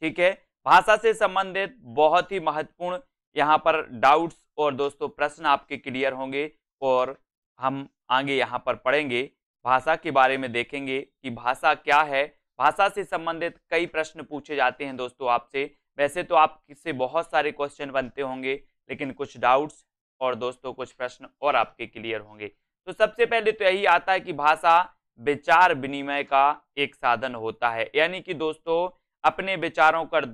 ठीक है भाषा से संबंधित बहुत ही महत्वपूर्ण यहाँ पर डाउट्स और दोस्तों प्रश्न आपके क्लियर होंगे और हम आगे यहाँ पर पढ़ेंगे भाषा के बारे में देखेंगे कि भाषा क्या है भाषा से संबंधित कई प्रश्न पूछे जाते हैं दोस्तों आपसे वैसे तो आपसे बहुत सारे क्वेश्चन बनते होंगे लेकिन कुछ डाउट्स और दोस्तों कुछ प्रश्न और आपके क्लियर होंगे तो सबसे पहले तो यही आता है कि भाषा विचार विनिमय का एक साधन होता है यानी कि दोस्तों अपने विचारों कर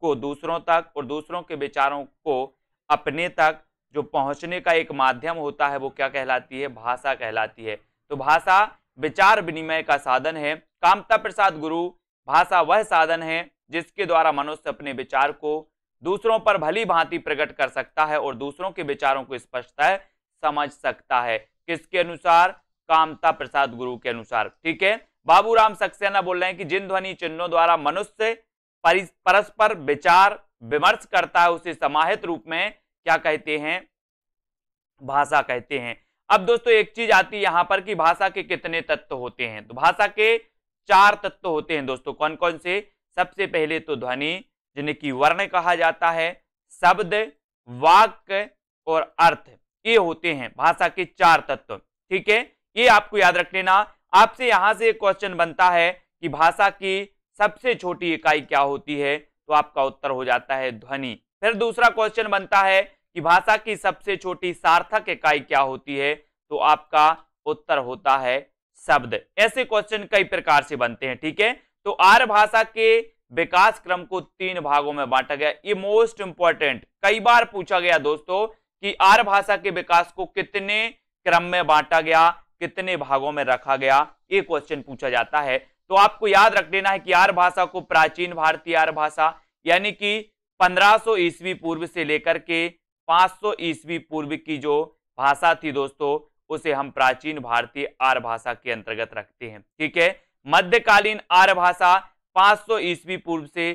को दूसरों तक और दूसरों के विचारों को अपने तक जो पहुंचने का एक माध्यम होता है वो क्या कहलाती है भाषा कहलाती है तो भाषा विचार विनिमय का साधन है कामता प्रसाद गुरु भाषा वह साधन है जिसके द्वारा मनुष्य अपने विचार को दूसरों पर भली भांति प्रकट कर सकता है और दूसरों के विचारों को स्पष्टता समझ सकता है किसके अनुसार कामता प्रसाद गुरु के अनुसार ठीक है बाबूराम सक्सेना बोल रहे हैं कि जिन ध्वनि चिन्हों द्वारा मनुष्य परस्पर विचार विमर्श करता है उसे समाहित रूप में क्या कहते हैं भाषा कहते हैं अब दोस्तों एक चीज आती है यहां पर कि भाषा के कितने तत्व होते हैं तो भाषा के चार तत्व होते हैं दोस्तों कौन कौन से सबसे पहले तो ध्वनि जिन्हें की वर्ण कहा जाता है शब्द वाक्य और अर्थ ये होते हैं भाषा के चार तत्व ठीक है ये आपको याद रख लेना आपसे यहाँ से एक क्वेश्चन बनता है कि भाषा की सबसे छोटी इकाई क्या होती है तो आपका उत्तर हो जाता है ध्वनि फिर दूसरा क्वेश्चन बनता है कि भाषा की सबसे छोटी सार्थक इकाई क्या होती है तो आपका उत्तर होता है शब्द ऐसे क्वेश्चन कई प्रकार से बनते हैं ठीक है तो आर भाषा के विकास क्रम को तीन भागों में बांटा गया ये मोस्ट इंपॉर्टेंट कई बार पूछा गया दोस्तों कि आर भाषा के विकास को कितने क्रम में बांटा गया कितने भागों में रखा गया ये क्वेश्चन पूछा जाता है तो आपको याद रख लेना है कि आर भाषा को प्राचीन भारतीय आर भाषा यानी कि 1500 ईस्वी पूर्व से लेकर के 500 ईस्वी पूर्व की जो भाषा थी दोस्तों उसे हम प्राचीन भारतीय आर भाषा के अंतर्गत रखते हैं ठीक है मध्यकालीन आर भाषा 500 ईस्वी पूर्व से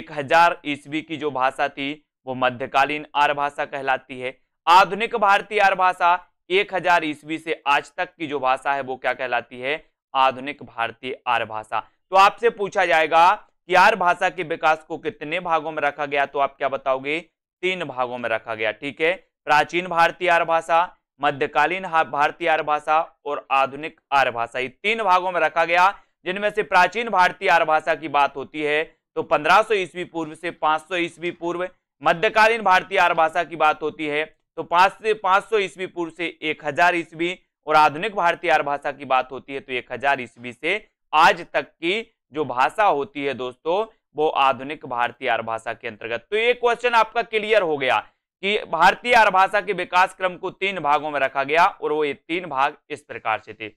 1000 ईस्वी की जो भाषा थी वो मध्यकालीन आर भाषा कहलाती है आधुनिक भारतीय आर भाषा एक हजार ईस्वी से आज तक की जो भाषा है वो क्या कहलाती है आधुनिक भारतीय आर भाषा तो आपसे पूछा जाएगा कि आर भाषा के विकास को कितने भागों में रखा गया तो आप क्या बताओगे तीन भागों में रखा गया ठीक है प्राचीन भारतीय आर भाषा मध्यकालीन भारतीय आर भाषा और आधुनिक आर भाषा ये तीन भागों में रखा गया जिनमें से प्राचीन भारतीय आर भाषा की बात होती है तो 1500 ईस्वी पूर्व से 500 ईस्वी पूर्व मध्यकालीन भारतीय आर भाषा की बात होती है तो पांच से पांच सौ ईस्वी पूर्व से एक हजार ईस्वी और आधुनिक भारतीय आर भाषा की बात होती है तो एक हजार ईस्वी से आज तक की जो भाषा होती है दोस्तों वो आधुनिक भारतीय आर भाषा के अंतर्गत तो ये क्वेश्चन आपका क्लियर हो गया कि भारतीय आर भाषा के विकास क्रम को तीन भागों में रखा गया और वो ये तीन भाग इस प्रकार से थे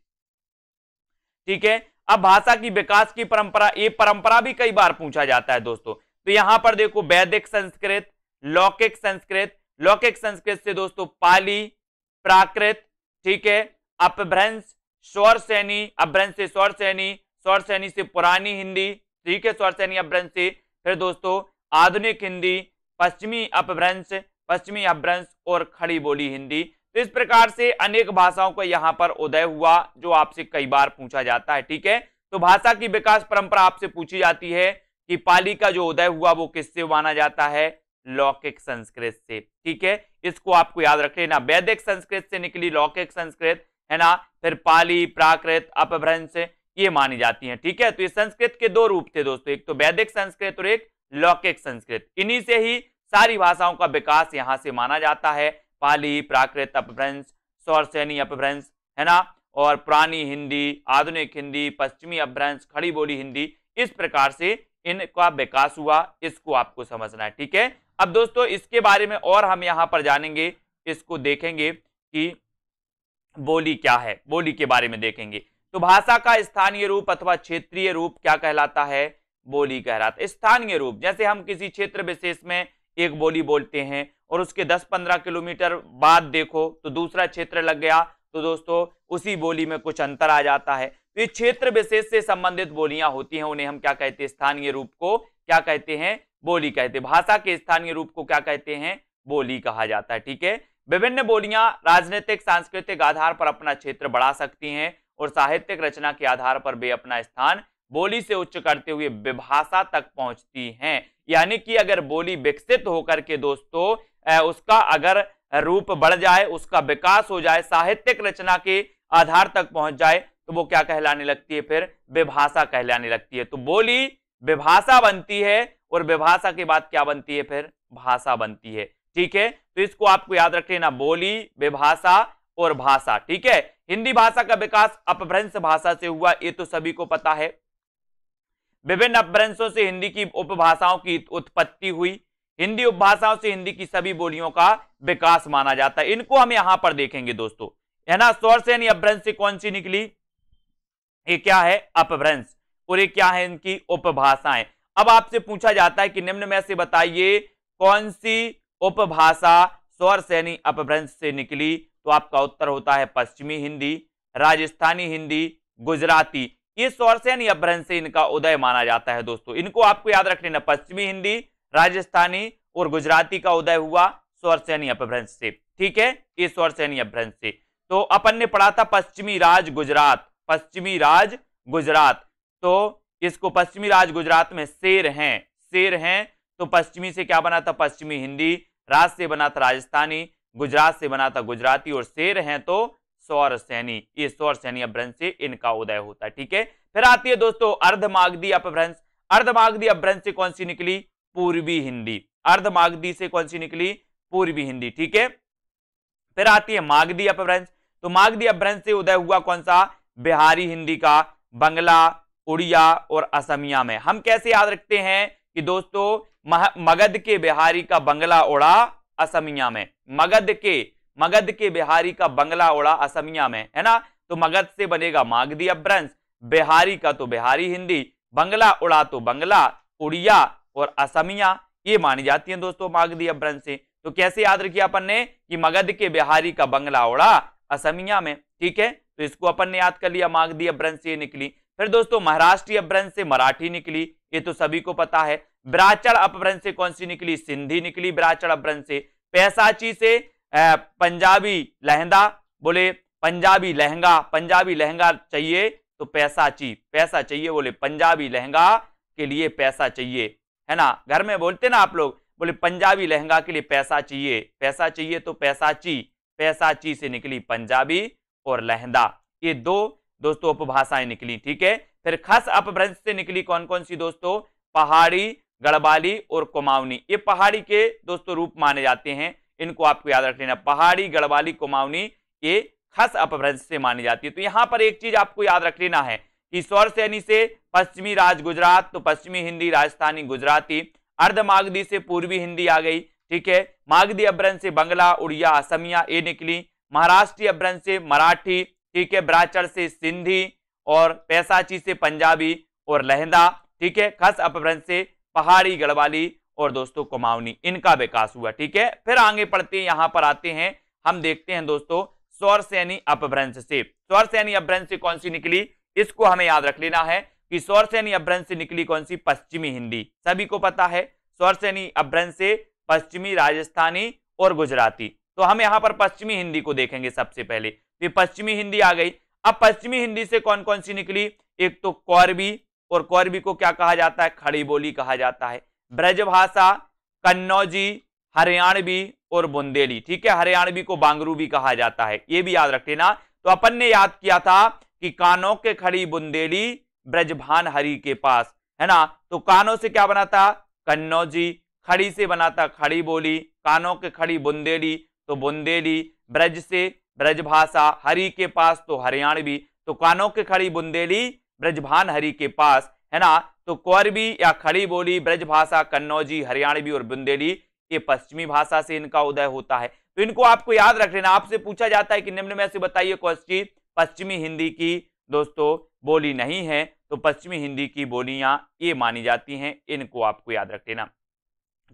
ठीक है अब भाषा की विकास की परंपरा ये परंपरा भी कई बार पूछा जाता है दोस्तों तो यहां पर देखो वैदिक संस्कृत लौकिक संस्कृत लौकिक संस्कृत से दोस्तों पाली प्राकृत ठीक है अपभ्रंश स्वर सैनी अभ्रंश से स्वर सैनी स्वर सैनी से पुरानी हिंदी ठीक है स्वर सैनी अभ्रंश से फिर दोस्तों आधुनिक हिंदी पश्चिमी अपभ्रंश पश्चिमी अभ्रंश और खड़ी बोली हिंदी तो इस प्रकार से अनेक भाषाओं का यहाँ पर उदय हुआ जो आपसे कई बार पूछा जाता है ठीक है तो भाषा की विकास परंपरा आपसे पूछी जाती है कि पाली का जो उदय हुआ वो किससे माना जाता है लौकिक संस्कृत से ठीक है इसको आपको याद रख लेना वैदिक संस्कृत से निकली लौकिक संस्कृत है ना फिर पाली प्राकृत अपभ्रंश ये मानी जाती हैं ठीक है तो ये संस्कृत के दो रूप थे दोस्तों एक तो वैदिक संस्कृत और एक लौकिक संस्कृत इन्हीं से ही सारी भाषाओं का विकास यहाँ से माना जाता है पाली प्राकृत अपभ्रंश सौर सैनी अपभ्रंश है ना और पुरानी हिंदी आधुनिक हिंदी पश्चिमी अपभ्रंश खड़ी बोली हिंदी इस प्रकार से इनका विकास हुआ इसको आपको समझना है ठीक है अब दोस्तों इसके बारे में और हम यहाँ पर जानेंगे इसको देखेंगे कि बोली क्या है बोली के बारे में देखेंगे तो भाषा का स्थानीय रूप अथवा क्षेत्रीय रूप क्या कहलाता है बोली कहलाता है स्थानीय रूप जैसे हम किसी क्षेत्र विशेष में एक बोली बोलते हैं और उसके 10-15 किलोमीटर बाद देखो तो दूसरा क्षेत्र लग गया तो दोस्तों उसी बोली में कुछ अंतर आ जाता है तो ये क्षेत्र विशेष से संबंधित बोलियां होती हैं उन्हें हम क्या कहते हैं स्थानीय रूप को क्या कहते हैं बोली कहते हैं भाषा के स्थानीय रूप को क्या कहते हैं बोली कहा जाता है ठीक है विभिन्न बोलियां राजनीतिक सांस्कृतिक आधार पर अपना क्षेत्र बढ़ा सकती हैं और साहित्यिक रचना के आधार पर वे अपना स्थान बोली से उच्च करते हुए विभाषा तक पहुंचती हैं यानी कि अगर बोली विकसित होकर के दोस्तों उसका अगर रूप बढ़ जाए उसका विकास हो जाए साहित्यिक रचना के आधार तक पहुंच जाए तो वो क्या कहलाने लगती है फिर विभाषा कहलाने लगती है तो बोली विभाषा बनती है और विभाषा के बाद क्या बनती है फिर भाषा बनती है ठीक है तो इसको आपको याद रख लेना बोली विभाषा और भाषा ठीक है हिंदी भाषा का विकास अपभ्रंश भाषा से हुआ ये तो सभी को पता है विभिन्न अपभ्रंशों से हिंदी की उपभाषाओं की उत्पत्ति हुई हिंदी उपभाषाओं से हिंदी की सभी बोलियों का विकास माना जाता है इनको हम यहां पर देखेंगे दोस्तों है ना स्वर से यानी अपभ्रंश से कौन सी निकली ये क्या है अपभ्रंश और ये क्या है इनकी उपभाषाएं अब आपसे पूछा जाता है कि निम्न में से बताइए कौन सी उपभाषा स्वर सैनी अपभ्रंश से निकली तो आपका उत्तर होता है पश्चिमी हिंदी राजस्थानी हिंदी गुजराती ये स्वर सैनी अपभ्रंश से इनका उदय माना जाता है दोस्तों इनको आपको याद रख लेना पश्चिमी हिंदी राजस्थानी और गुजराती का उदय हुआ स्वर सैनी अपभ्रंश से ठीक है ये स्वर सैनी अपभ्रंश से तो अपन ने पढ़ा था पश्चिमी राज गुजरात पश्चिमी राज गुजरात तो किसको पश्चिमी राज गुजरात में शेर हैं शेर हैं तो पश्चिमी से क्या बना था पश्चिमी हिंदी राज से बना था राजस्थानी गुजरात से बना था गुजराती और शेर हैं तो सौर सैनी ये सौर सैनी अभ्रंश से इनका उदय होता है ठीक है फिर आती है दोस्तों अर्धमागदी अपभ्रंश अर्धमागदी अभ्रंश से कौन सी निकली पूर्वी हिंदी अर्धमागदी से कौन सी निकली पूर्वी हिंदी ठीक है फिर आती है मागदी अपभ्रंश तो मागदी अपभ्रंश से उदय हुआ कौन सा बिहारी हिंदी का बंगला उड़िया और असमिया में हम कैसे याद रखते हैं कि दोस्तों मगध के बिहारी का बंगला उड़ा असमिया में मगध के मगध के बिहारी का बंगला उड़ा असमिया में है ना तो मगध से बनेगा मागधी अभ्रंश बिहारी का तो बिहारी हिंदी बंगला उड़ा तो बंगला उड़िया और असमिया ये मानी जाती है दोस्तों मागधी अभ्रंश से तो कैसे याद रखिए अपन ने कि मगध के बिहारी का बंगला उड़ा असमिया में ठीक है तो इसको अपन ने याद कर लिया मागधी अभ्रंश से निकली फिर दोस्तों महाराष्ट्रीय अपभ्रंश से मराठी निकली ये तो सभी को पता है ब्राचड़ अपभ्रंश से कौन सी निकली सिंधी निकली ब्राचड़ अपभ्रंश से पैसाची से पंजाबी लहंगा बोले पंजाबी लहंगा पंजाबी लहंगा चाहिए तो पैसा ची पैसा चाहिए बोले पंजाबी लहंगा के लिए पैसा चाहिए है ना घर में बोलते ना आप लोग बोले पंजाबी लहंगा के लिए पैसा चाहिए पैसा चाहिए तो पैसा ची पैसा ची से निकली पंजाबी और लहंदा ये दो दोस्तों उपभाषाएं निकली ठीक है फिर खस अपभ्रंश से निकली कौन कौन सी दोस्तों पहाड़ी गढ़वाली और कुमाऊनी ये पहाड़ी के दोस्तों रूप माने जाते हैं इनको आपको याद रख लेना पहाड़ी गढ़वाली कुमाऊनी ये खस अपभ्रंश से मानी जाती है तो यहाँ पर एक चीज आपको याद रख लेना है कि सौर सैनी से पश्चिमी राज गुजरात तो पश्चिमी हिंदी राजस्थानी गुजराती अर्ध मागधी से पूर्वी हिंदी आ गई ठीक है मागधी अभ्रंश से बंगला उड़िया असमिया ये निकली महाराष्ट्रीय अभ्रंश से मराठी ठीक है ब्राचर से सिंधी और पैसाची से पंजाबी और लहंदा ठीक है खस अपभ्रंश से पहाड़ी गढ़वाली और दोस्तों कुमाऊनी इनका विकास हुआ ठीक है फिर आगे पढ़ते हैं यहाँ पर आते हैं हम देखते हैं दोस्तों स्वर सैनी अपभ्रंश से स्वर सैनी अपभ्रंश से कौन सी निकली इसको हमें याद रख लेना है कि स्वर सैनी अपभ्रंश से निकली कौन सी पश्चिमी हिंदी सभी को पता है स्वर सैनी अपभ्रंश से पश्चिमी राजस्थानी और गुजराती तो हम यहाँ पर पश्चिमी हिंदी को देखेंगे सबसे पहले ये पश्चिमी हिंदी आ गई अब पश्चिमी हिंदी से कौन कौन सी निकली एक तो कौरबी और कौरबी को क्या कहा जाता है खड़ी बोली कहा जाता है ब्रजभाषा कन्नौजी हरियाणवी और बुंदेली ठीक है हरियाणवी को बांगरू भी कहा जाता है ये भी याद रखे ना तो अपन ने याद किया था कि कानों के खड़ी बुंदेली ब्रजभान हरि के पास है ना तो कानों से क्या बना था कन्नौजी खड़ी से बना था खड़ी बोली कानों के खड़ी बुंदेली तो बुंदेली ब्रज से ब्रजभाषा हरि के पास तो हरियाणवी तो कानों के खड़ी बुंदेली ब्रजभान हरि के पास है ना तो कौरबी या खड़ी बोली ब्रजभाषा कन्नौजी हरियाणवी और बुंदेली ये पश्चिमी भाषा से इनका उदय होता है तो इनको आपको याद रख लेना आपसे पूछा जाता है कि निम्न में से बताइए क्वेश्चन पश्चिमी हिंदी की दोस्तों बोली नहीं है तो पश्चिमी हिंदी की बोलियां ये मानी जाती हैं इनको आपको याद रख लेना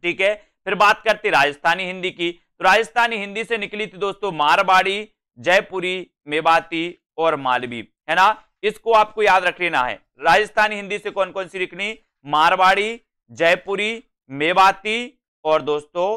ठीक है फिर बात करते राजस्थानी हिंदी की तो राजस्थानी हिंदी से निकली थी दोस्तों मारवाड़ी जयपुरी मेवाती और मालवी है ना इसको आपको याद रख लेना है राजस्थानी हिंदी से कौन कौन सी लिखनी मारवाड़ी जयपुरी मेवाती और दोस्तों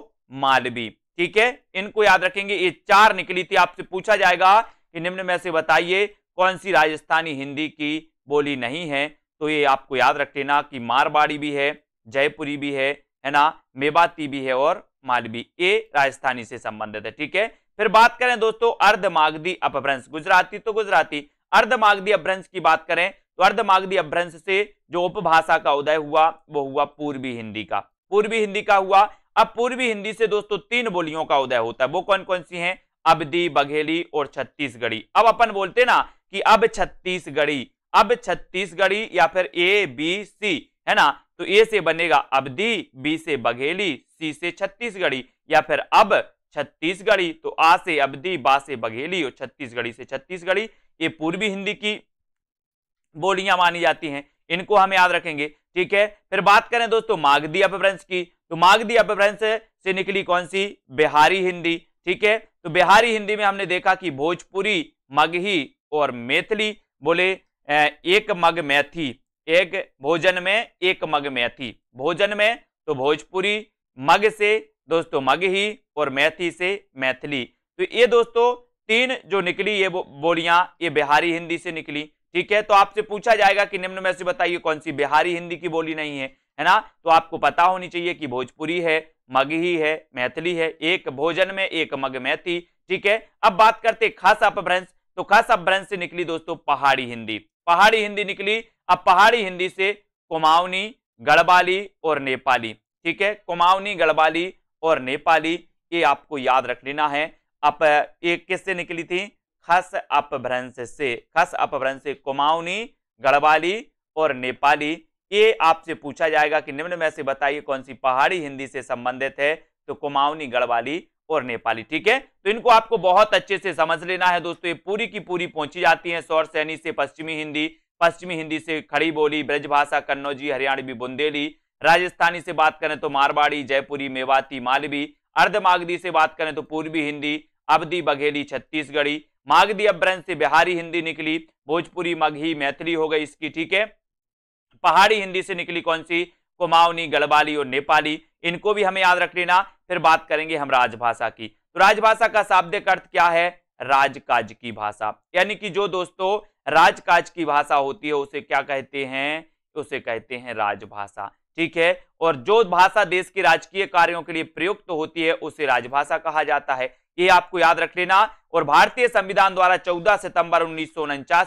मालवी ठीक है इनको याद रखेंगे ये चार निकली थी आपसे पूछा जाएगा कि निम्न में से बताइए कौन सी राजस्थानी हिंदी की बोली नहीं है तो ये आपको याद रख लेना कि मारवाड़ी भी है जयपुरी भी है है ना मेवाती भी है और मालवी ये राजस्थानी से संबंधित है ठीक है फिर बात करें दोस्तों अर्धमागधी अपभ्रंश गुजराती तो गुजराती अर्धमागधी अपभ्रंश की बात करें तो अर्धमागधी अपभ्रंश से जो उपभाषा का उदय हुआ वो हुआ पूर्वी हिंदी का पूर्वी हिंदी का हुआ अब पूर्वी हिंदी से दोस्तों तीन बोलियों का उदय होता है वो कौन कौन सी हैं अवधि बघेली और छत्तीसगढ़ी अब अपन बोलते ना कि अब छत्तीसगढ़ी अब छत्तीसगढ़ी या फिर ए बी सी है ना तो ए से बनेगा अवधि बी से बघेली सी से छत्तीसगढ़ी या फिर अब छत्तीसगढ़ी तो आ से अबधि बा से बघेली और छत्तीसगढ़ी से छत्तीसगढ़ी ये पूर्वी हिंदी की बोलियां मानी जाती हैं इनको हम याद रखेंगे ठीक है फिर बात करें दोस्तों मागधी अपभ्रंश की तो मागधी अपभ्रंश से निकली कौन सी बिहारी हिंदी ठीक है तो बिहारी हिंदी में हमने देखा कि भोजपुरी मगही और मैथिली बोले एक मग मैथी एक भोजन में एक मग मैथी भोजन में तो भोजपुरी मग से दोस्तों मगही और मैथी से मैथिली तो ये दोस्तों तीन जो निकली ये बोलियां ये बिहारी हिंदी से निकली ठीक है तो आपसे पूछा जाएगा कि निम्न में से बताइए कौन सी बिहारी हिंदी की बोली नहीं है है ना तो आपको पता होनी चाहिए कि भोजपुरी है मगही है मैथिली है एक भोजन में एक मग मैथी ठीक है अब बात करते खास अपभ्रंश तो खास अपभ्रंश से निकली दोस्तों पहाड़ी हिंदी पहाड़ी हिंदी निकली अब पहाड़ी हिंदी से कुमाऊनी गढ़वाली और नेपाली ठीक है कुमाऊनी गढ़वाली और नेपाली ये आपको याद रख लेना है अप एक किससे निकली थी खस अपभ्रंश से खस अपभ्रंश से कुमाऊनी गढ़वाली और नेपाली ये आपसे पूछा जाएगा कि निम्न में से बताइए कौन सी पहाड़ी हिंदी से संबंधित है तो कुमाऊनी गढ़वाली और नेपाली ठीक है तो इनको आपको बहुत अच्छे से समझ लेना है दोस्तों ये पूरी की पूरी पहुंची जाती है सौर सैनी से पश्चिमी हिंदी पश्चिमी हिंदी से खड़ी बोली ब्रजभाषा कन्नौजी हरियाणवी बुंदेली राजस्थानी से बात करें तो मारवाड़ी जयपुरी मेवाती मालवी अर्धमागधी से बात करें तो पूर्वी हिंदी अवधि बघेली छत्तीसगढ़ी मागधी अभ्रंश से बिहारी हिंदी निकली भोजपुरी मगही मैथिली हो गई इसकी ठीक है पहाड़ी हिंदी से निकली कौन सी कुमाऊनी गढ़वाली और नेपाली इनको भी हमें याद रख लेना फिर बात करेंगे हम राजभाषा की तो राजभाषा का शाब्दिक अर्थ क्या है राजकाज की भाषा यानी कि जो दोस्तों राजकाज की भाषा होती है उसे क्या कहते हैं उसे कहते हैं राजभाषा ठीक है और जो भाषा देश के राजकीय कार्यों के लिए प्रयुक्त तो होती है उसे राजभाषा कहा जाता है ये आपको याद रख लेना और भारतीय संविधान द्वारा 14 सितंबर उन्नीस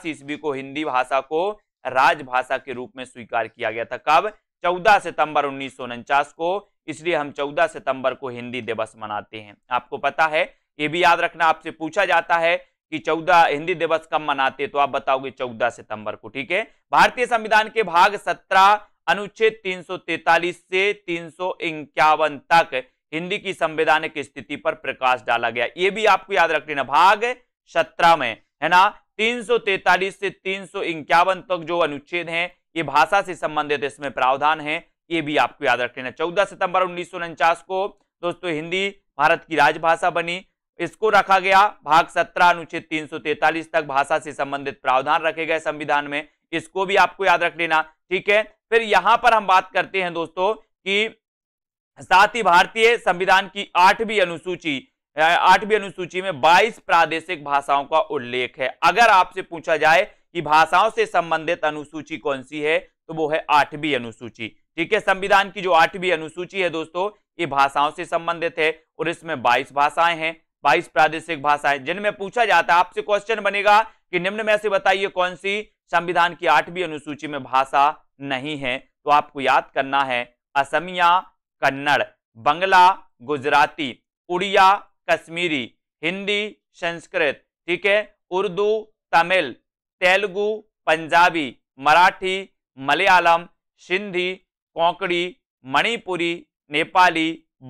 ईस्वी को हिंदी भाषा को राजभाषा के रूप में स्वीकार किया गया था कब 14 सितंबर उन्नीस को इसलिए हम 14 सितंबर को हिंदी दिवस मनाते हैं आपको पता है ये भी याद रखना आपसे पूछा जाता है कि 14 हिंदी दिवस कब मनाते तो आप बताओगे 14 सितंबर को ठीक है भारतीय संविधान के भाग सत्रह अनुच्छेद 343 से तीन तक हिंदी की संवैधानिक स्थिति पर प्रकाश डाला गया ये भी आपको याद रख लेना भाग सत्रह में है ना 343 से तीन तक जो अनुच्छेद हैं ये भाषा से संबंधित इसमें प्रावधान है ये भी आपको याद रख लेना चौदह सितंबर उन्नीस को दोस्तों हिंदी भारत की राजभाषा बनी इसको रखा गया भाग सत्रह अनुच्छेद 343 तक भाषा से संबंधित प्रावधान रखे गए संविधान में इसको भी आपको याद रख लेना ठीक है फिर यहां पर हम बात करते हैं दोस्तों कि साथ ही भारतीय संविधान की आठवीं अनुसूची आठवीं अनुसूची में 22 प्रादेशिक भाषाओं का उल्लेख है अगर आपसे पूछा जाए कि भाषाओं से संबंधित अनुसूची कौन सी है तो वो है आठवीं अनुसूची ठीक है संविधान की जो आठवीं अनुसूची है दोस्तों ये भाषाओं से संबंधित है और इसमें बाईस भाषाएं हैं बाईस प्रादेशिक भाषाएं जिनमें पूछा जाता है आपसे क्वेश्चन बनेगा कि निम्न में से बताइए कौन सी संविधान की आठवीं अनुसूची में भाषा नहीं है तो आपको याद करना है असमिया कन्नड़ बंगला गुजराती उड़िया कश्मीरी हिंदी संस्कृत ठीक है उर्दू तमिल तेलुगु पंजाबी मराठी मलयालम सिंधी कोंकणी मणिपुरी नेपाली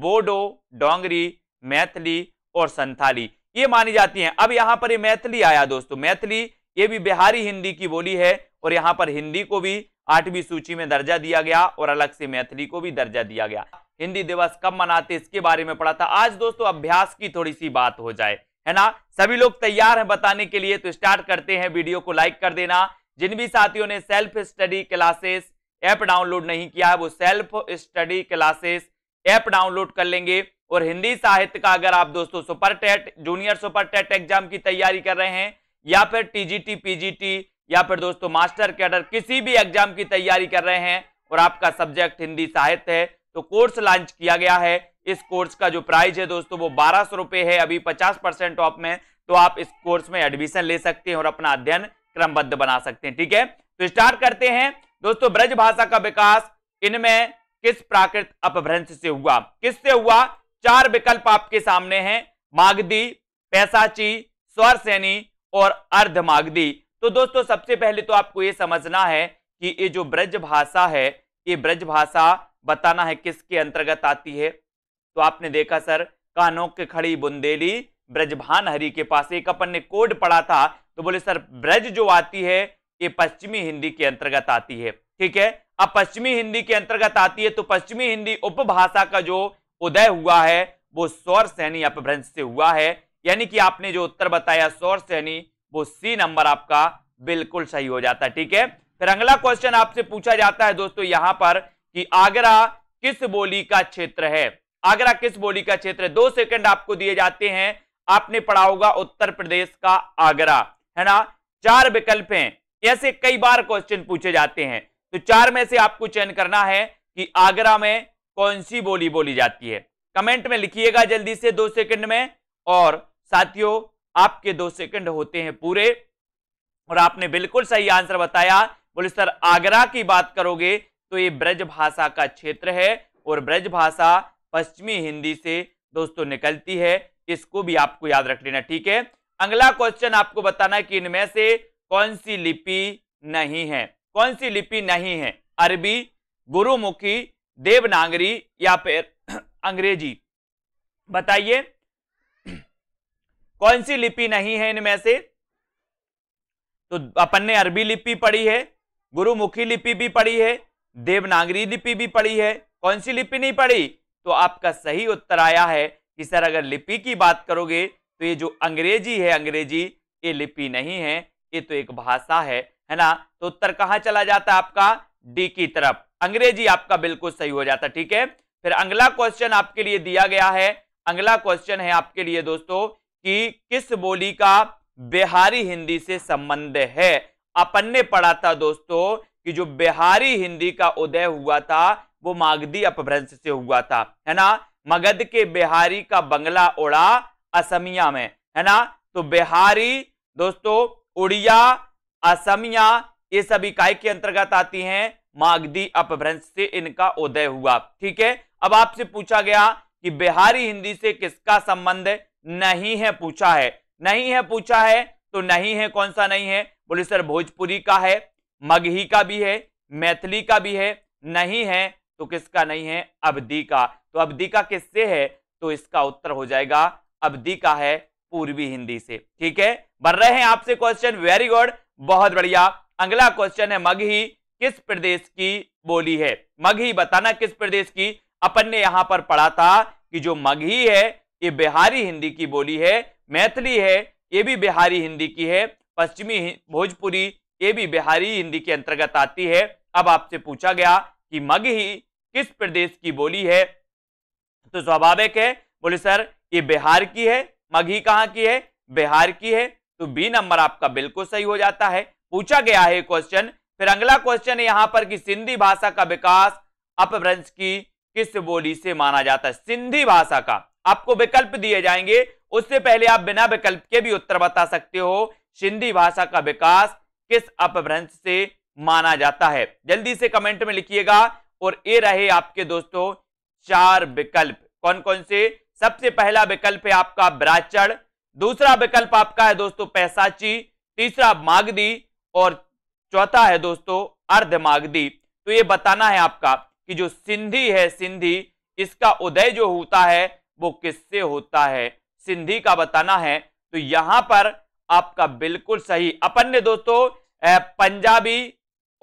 बोडो डोंगरी मैथिली और संथाली ये मानी जाती हैं अब यहाँ पर ये मैथिली आया दोस्तों मैथिली ये भी बिहारी हिंदी की बोली है और यहाँ पर हिंदी को भी आठवीं सूची में दर्जा दिया गया और अलग से मैथिली को भी दर्जा दिया गया हिंदी दिवस कब मनाते इसके बारे में पढ़ा था आज दोस्तों अभ्यास की थोड़ी सी बात हो जाए है ना सभी लोग तैयार हैं बताने के लिए तो स्टार्ट करते हैं वीडियो को लाइक कर देना जिन भी साथियों ने self study classes app download नहीं किया है वो self study classes app download कर लेंगे और हिंदी साहित्य का अगर आप दोस्तों super TET junior super TET exam की तैयारी कर रहे हैं या फिर टीजीटी पीजीटी या फिर दोस्तों मास्टर कैडर किसी भी एग्जाम की तैयारी कर रहे हैं और आपका सब्जेक्ट हिंदी साहित्य है तो कोर्स लॉन्च किया गया है इस कोर्स का जो प्राइस है दोस्तों वो बारह सौ रुपए है अभी पचास परसेंट ऑफ में तो आप इस कोर्स में एडमिशन ले सकते हैं और अपना अध्ययन क्रमबद्ध बना सकते हैं ठीक है तो स्टार्ट करते हैं दोस्तों ब्रज भाषा का विकास इनमें किस प्राकृत अपभ्रंश से हुआ किससे हुआ चार विकल्प आपके सामने हैं मागदी पैसाची स्वरसैनी और अर्धमागधी तो दोस्तों सबसे पहले तो आपको ये समझना है कि ये जो ब्रज भाषा है ये ब्रज भाषा बताना है किसके अंतर्गत आती है तो आपने देखा सर कानों के खड़ी बुंदेली ब्रजभान हरि के पास एक अपन ने कोड पढ़ा था तो बोले सर ब्रज जो आती है ये पश्चिमी हिंदी के अंतर्गत आती है ठीक है अब पश्चिमी हिंदी के अंतर्गत आती है तो पश्चिमी हिंदी उपभाषा का जो उदय हुआ है वो सौर सहनी अपभ्रंश से हुआ है यानी कि आपने जो उत्तर बताया सौर सहनी वो सी नंबर आपका बिल्कुल सही हो जाता है ठीक है फिर अगला क्वेश्चन आपसे पूछा जाता है दोस्तों यहां पर कि आगरा किस बोली का क्षेत्र है आगरा किस बोली का क्षेत्र है दो सेकंड आपको दिए जाते हैं आपने पढ़ा होगा उत्तर प्रदेश का आगरा है ना चार विकल्प हैं ऐसे कई बार क्वेश्चन पूछे जाते हैं तो चार में से आपको चयन करना है कि आगरा में कौन सी बोली बोली जाती है कमेंट में लिखिएगा जल्दी से दो सेकंड में और साथियों आपके दो सेकंड होते हैं पूरे और आपने बिल्कुल सही आंसर बताया बोले सर आगरा की बात करोगे तो ये ब्रज भाषा का क्षेत्र है और ब्रज भाषा पश्चिमी हिंदी से दोस्तों निकलती है इसको भी आपको याद रख लेना ठीक है अगला क्वेश्चन आपको बताना है कि इनमें से कौन सी लिपि नहीं है कौन सी लिपि नहीं है अरबी गुरुमुखी देवनागरी या फिर अंग्रेजी बताइए कौन सी लिपि नहीं है इनमें से तो अपन ने अरबी लिपि पढ़ी है गुरुमुखी लिपि भी पढ़ी है देवनागरी लिपि भी पढ़ी है कौन सी लिपि नहीं पढ़ी तो आपका सही उत्तर आया है कि सर अगर लिपि की बात करोगे तो ये जो अंग्रेजी है अंग्रेजी ये लिपि नहीं है ये तो एक भाषा है है ना तो उत्तर कहाँ चला जाता है आपका डी की तरफ अंग्रेजी आपका बिल्कुल सही हो जाता ठीक है फिर अगला क्वेश्चन आपके लिए दिया गया है अगला क्वेश्चन है आपके लिए दोस्तों कि किस बोली का बिहारी हिंदी से संबंध है अपन ने पढ़ा था दोस्तों कि जो बिहारी हिंदी का उदय हुआ था वो मागधी अपभ्रंश से हुआ था है ना मगध के बिहारी का बंगला उड़ा असमिया में है ना तो बिहारी दोस्तों उड़िया असमिया ये सब इकाई के अंतर्गत आती हैं मागधी अपभ्रंश से इनका उदय हुआ ठीक है अब आपसे पूछा गया कि बिहारी हिंदी से किसका संबंध है नहीं है पूछा है नहीं है पूछा है तो नहीं है कौन सा नहीं है बोले सर भोजपुरी का है मगही का भी है मैथिली का भी है नहीं है तो किसका नहीं है अवधि का तो अवधि का किससे है तो इसका उत्तर हो जाएगा अवधि का है पूर्वी हिंदी से ठीक है बढ़ रहे हैं आपसे क्वेश्चन वेरी गुड बहुत बढ़िया अगला क्वेश्चन है मगही किस प्रदेश की बोली है मगही बताना किस प्रदेश की अपन ने यहां पर पढ़ा था कि जो मगही है ये बिहारी हिंदी की बोली है मैथिली है ये भी बिहारी हिंदी की है पश्चिमी भोजपुरी ये भी बिहारी हिंदी के अंतर्गत आती है अब आपसे पूछा गया कि मगही किस प्रदेश की बोली है तो स्वाभाविक है बोले सर ये बिहार की है मगही कहाँ की है बिहार की है तो बी नंबर आपका बिल्कुल सही हो जाता है पूछा गया है क्वेश्चन फिर अगला क्वेश्चन यहाँ पर कि सिंधी भाषा का विकास अपभ्रंश की किस बोली से माना जाता है सिंधी भाषा का आपको विकल्प दिए जाएंगे उससे पहले आप बिना विकल्प के भी उत्तर बता सकते हो सिंधी भाषा का विकास किस अपभ्रंश से माना जाता है जल्दी से कमेंट में लिखिएगा और ये रहे आपके दोस्तों चार विकल्प कौन कौन से सबसे पहला विकल्प है आपका ब्राचड़ दूसरा विकल्प आपका है दोस्तों पैसाची तीसरा मागदी और चौथा है दोस्तों अर्ध मागदी तो ये बताना है आपका कि जो सिंधी है सिंधी इसका उदय जो होता है वो किससे होता है सिंधी का बताना है तो यहां पर आपका बिल्कुल सही अपन ने दोस्तों पंजाबी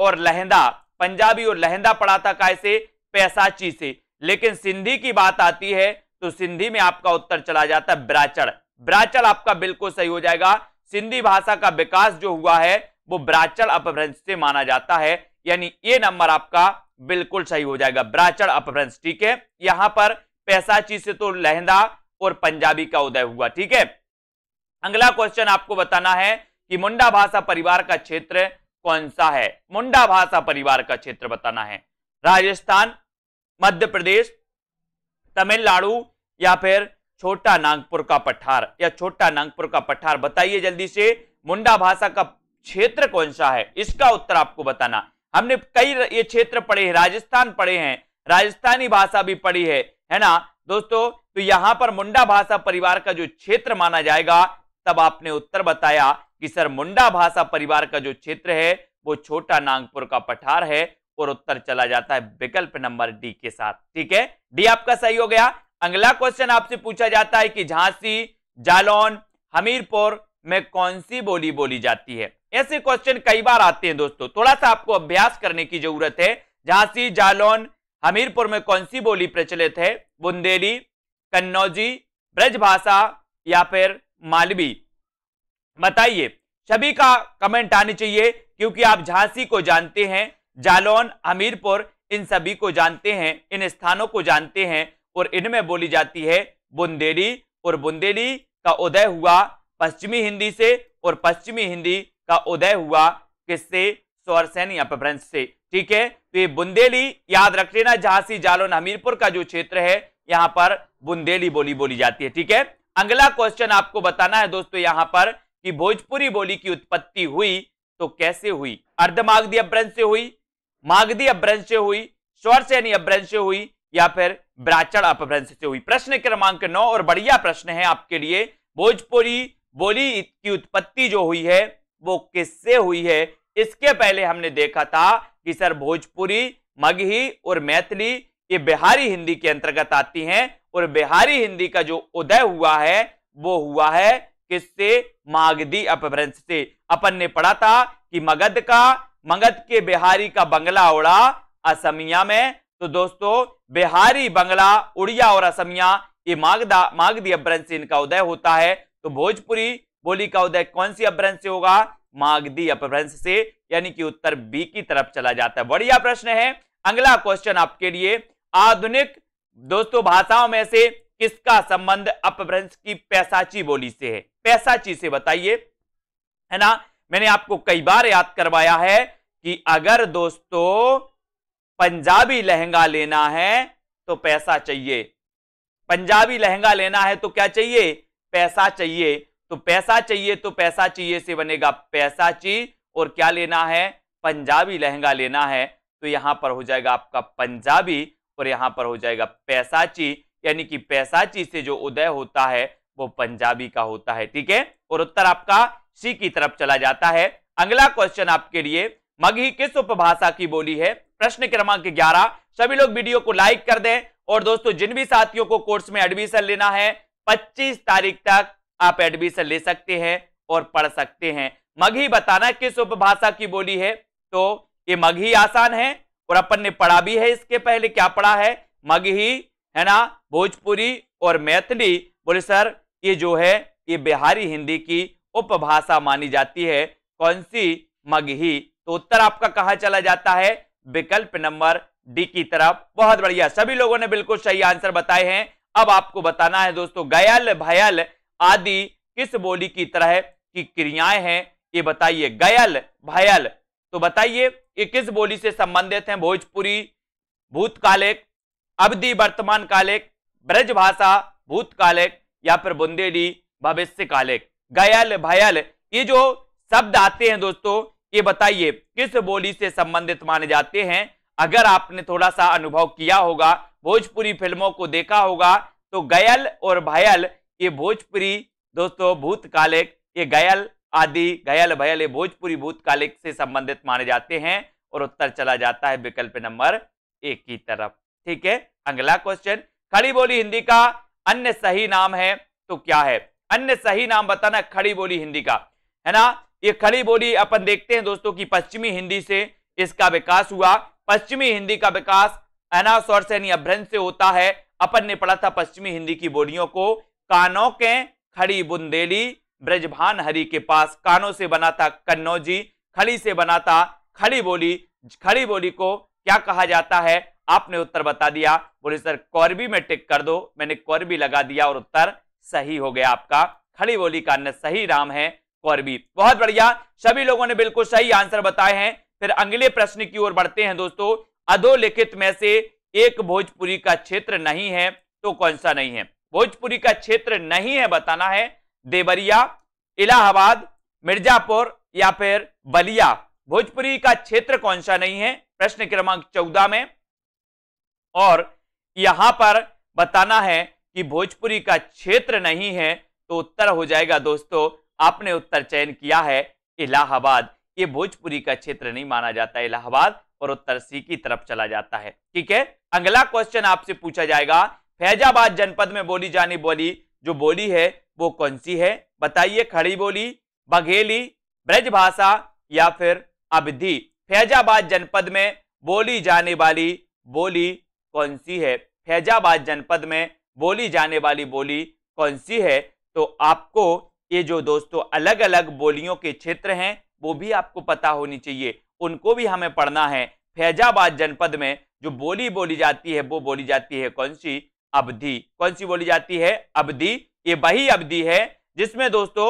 और लहंदा पंजाबी और लहंदा पढ़ा था कैसे पैसाची से लेकिन सिंधी की बात आती है तो सिंधी में आपका उत्तर चला जाता है ब्राचड़ ब्राचल आपका बिल्कुल सही हो जाएगा सिंधी भाषा का विकास जो हुआ है वो ब्राचल अपभ्रंश से माना जाता है यानी ये नंबर आपका बिल्कुल सही हो जाएगा ब्राचल अपभ्रंश ठीक है यहां पर चीज से तो लहंगा और पंजाबी का उदय हुआ ठीक है अगला क्वेश्चन आपको बताना है कि मुंडा भाषा परिवार का क्षेत्र कौन सा है मुंडा भाषा परिवार का क्षेत्र बताना है राजस्थान मध्य प्रदेश तमिलनाडु या फिर छोटा नागपुर का पठार या छोटा नागपुर का पठार बताइए जल्दी से मुंडा भाषा का क्षेत्र कौन सा है इसका उत्तर आपको बताना हमने कई ये क्षेत्र पढ़े हैं राजस्थान पढ़े हैं राजस्थानी भाषा भी पढ़ी है है ना दोस्तों तो यहां पर मुंडा भाषा परिवार का जो क्षेत्र माना जाएगा तब आपने उत्तर बताया कि सर मुंडा भाषा परिवार का जो क्षेत्र है वो छोटा नागपुर का पठार है और उत्तर चला जाता है विकल्प नंबर डी के साथ ठीक है डी आपका सही हो गया अगला क्वेश्चन आपसे पूछा जाता है कि झांसी जालौन हमीरपुर में कौन सी बोली बोली जाती है ऐसे क्वेश्चन कई बार आते हैं दोस्तों थोड़ा सा आपको अभ्यास करने की जरूरत है झांसी जालौन हमीरपुर में कौन सी बोली प्रचलित है बुंदेली कन्नौजी ब्रजभाषा या फिर मालवी बताइए सभी का कमेंट आनी चाहिए क्योंकि आप झांसी को जानते हैं जालौन हमीरपुर इन सभी को जानते हैं इन स्थानों को जानते हैं और इनमें बोली जाती है बुंदेली और बुंदेली का उदय हुआ पश्चिमी हिंदी से और पश्चिमी हिंदी का उदय हुआ किससे सौरसेन या पेपरेंस से ठीक है तो ये बुंदेली याद रख लेना झांसी जालौन हमीरपुर का जो क्षेत्र है यहां पर बुंदेली बोली बोली जाती है ठीक है अगला क्वेश्चन आपको बताना है दोस्तों यहां पर कि भोजपुरी बोली की उत्पत्ति हुई तो कैसे हुई अर्धमागधी अभ्रंश से हुई मागधी अभ्रंश से हुई स्वरसैनी अभ्रंश से हुई या फिर ब्राचड़ अपभ्रंश से हुई प्रश्न क्रमांक नौ और बढ़िया प्रश्न है आपके लिए भोजपुरी बोली की उत्पत्ति जो हुई है वो किससे हुई है इसके पहले हमने देखा था कि सर भोजपुरी मगही और मैथिली ये बिहारी हिंदी के अंतर्गत आती हैं और बिहारी हिंदी का जो उदय हुआ है वो हुआ है किससे मागधी अपभ्रंश से अपन ने पढ़ा था कि मगध का मगध के बिहारी का बंगला उड़ा असमिया में तो दोस्तों बिहारी बंगला उड़िया और असमिया ये मागदा मागधी अपभ्रंश इनका उदय होता है तो भोजपुरी बोली का उदय कौन सी अपभ्रंश से होगा मागधी अपभ्रंश से यानी कि उत्तर बी की तरफ चला जाता है बढ़िया प्रश्न है अगला क्वेश्चन आपके लिए आधुनिक दोस्तों भाषाओं में से किसका संबंध अपभ्रंश की पैसाची बोली से है पैसाची से बताइए है ना मैंने आपको कई बार याद करवाया है कि अगर दोस्तों पंजाबी लहंगा लेना है तो पैसा चाहिए पंजाबी लहंगा लेना है तो क्या चाहिए पैसा चाहिए तो पैसा चाहिए तो पैसा चाहिए से बनेगा पैसा और क्या लेना है पंजाबी लहंगा लेना है तो यहाँ पर हो जाएगा आपका पंजाबी और यहाँ पर हो जाएगा पैसाची यानी कि पैसाची से जो उदय होता है वो पंजाबी का होता है ठीक है और उत्तर आपका सी की तरफ चला जाता है अगला क्वेश्चन आपके लिए मगही किस उपभाषा की बोली है प्रश्न क्रमांक ग्यारह सभी लोग वीडियो को लाइक कर दें और दोस्तों जिन भी साथियों को कोर्स में एडमिशन लेना है 25 तारीख तक आप एडमिशन ले सकते हैं और पढ़ सकते हैं मगही बताना किस उपभाषा की बोली है तो ये मगही आसान है और अपन ने पढ़ा भी है इसके पहले क्या पढ़ा है मगही है ना भोजपुरी और मैथिली बोले सर ये जो है ये बिहारी हिंदी की उपभाषा मानी जाती है कौन सी मगही तो उत्तर आपका कहा चला जाता है विकल्प नंबर डी की तरफ बहुत बढ़िया सभी लोगों ने बिल्कुल सही आंसर बताए हैं अब आपको बताना है दोस्तों गयल भयल आदि किस बोली की तरह की क्रियाएं हैं ये बताइए गयल भयल तो बताइए ये किस बोली से संबंधित हैं भोजपुरी भूतकालिक अवधि वर्तमान कालिक ब्रज भाषा भूतकालिक या फिर बुंदेली भविष्य कालिक गयल भयल ये जो शब्द आते हैं दोस्तों ये बताइए किस बोली से संबंधित माने जाते हैं अगर आपने थोड़ा सा अनुभव किया होगा भोजपुरी फिल्मों को देखा होगा तो गयल और भयल ये भोजपुरी दोस्तों भूतकालिक ये गयल आदि घयल भयल भोजपुरी भूतकालिक से संबंधित माने जाते हैं और उत्तर चला जाता है विकल्प नंबर एक की तरफ ठीक है अगला क्वेश्चन खड़ी बोली हिंदी का अन्य सही नाम है तो क्या है अन्य सही नाम बताना खड़ी बोली हिंदी का है ना ये खड़ी बोली अपन देखते हैं दोस्तों कि पश्चिमी हिंदी से इसका विकास हुआ पश्चिमी हिंदी का विकास एनासोर्स यानी अभ्रंश से होता है अपन ने पढ़ा था पश्चिमी हिंदी की बोलियों को कानों के खड़ी बुंदेली ब्रजभान हरि के पास कानों से बना था कन्नौजी खड़ी से बना था खड़ी बोली खड़ी बोली को क्या कहा जाता है आपने उत्तर बता दिया बोले सर कौरबी में टिक कर दो मैंने कौरबी लगा दिया और उत्तर सही हो गया आपका खड़ी बोली का अन्य सही नाम है कौरबी बहुत बढ़िया सभी लोगों ने बिल्कुल सही आंसर बताए हैं फिर अगले प्रश्न की ओर बढ़ते हैं दोस्तों अधोलिखित में से एक भोजपुरी का क्षेत्र नहीं है तो कौन सा नहीं है भोजपुरी का क्षेत्र नहीं है बताना है देवरिया इलाहाबाद मिर्जापुर या फिर बलिया भोजपुरी का क्षेत्र कौन सा नहीं है प्रश्न क्रमांक चौदह में और यहां पर बताना है कि भोजपुरी का क्षेत्र नहीं है तो उत्तर हो जाएगा दोस्तों आपने उत्तर चयन किया है इलाहाबाद ये भोजपुरी का क्षेत्र नहीं माना जाता इलाहाबाद और उत्तर सी की तरफ चला जाता है ठीक है अगला क्वेश्चन आपसे पूछा जाएगा फैजाबाद जनपद में बोली जाने बोली जो बोली है वो कौन सी है बताइए खड़ी बोली बघेली ब्रजभाषा या फिर अवधि फैजाबाद जनपद में बोली जाने वाली बोली कौन सी है फैजाबाद जनपद में बोली जाने वाली बोली कौन सी है तो आपको ये जो दोस्तों अलग अलग बोलियों के क्षेत्र हैं वो भी आपको पता होनी चाहिए उनको भी हमें पढ़ना है फैजाबाद जनपद में जो बोली बोली जाती है वो बोली जाती है कौन सी अवधि कौन सी बोली जाती है अवधि ये वही अवधि है जिसमें दोस्तों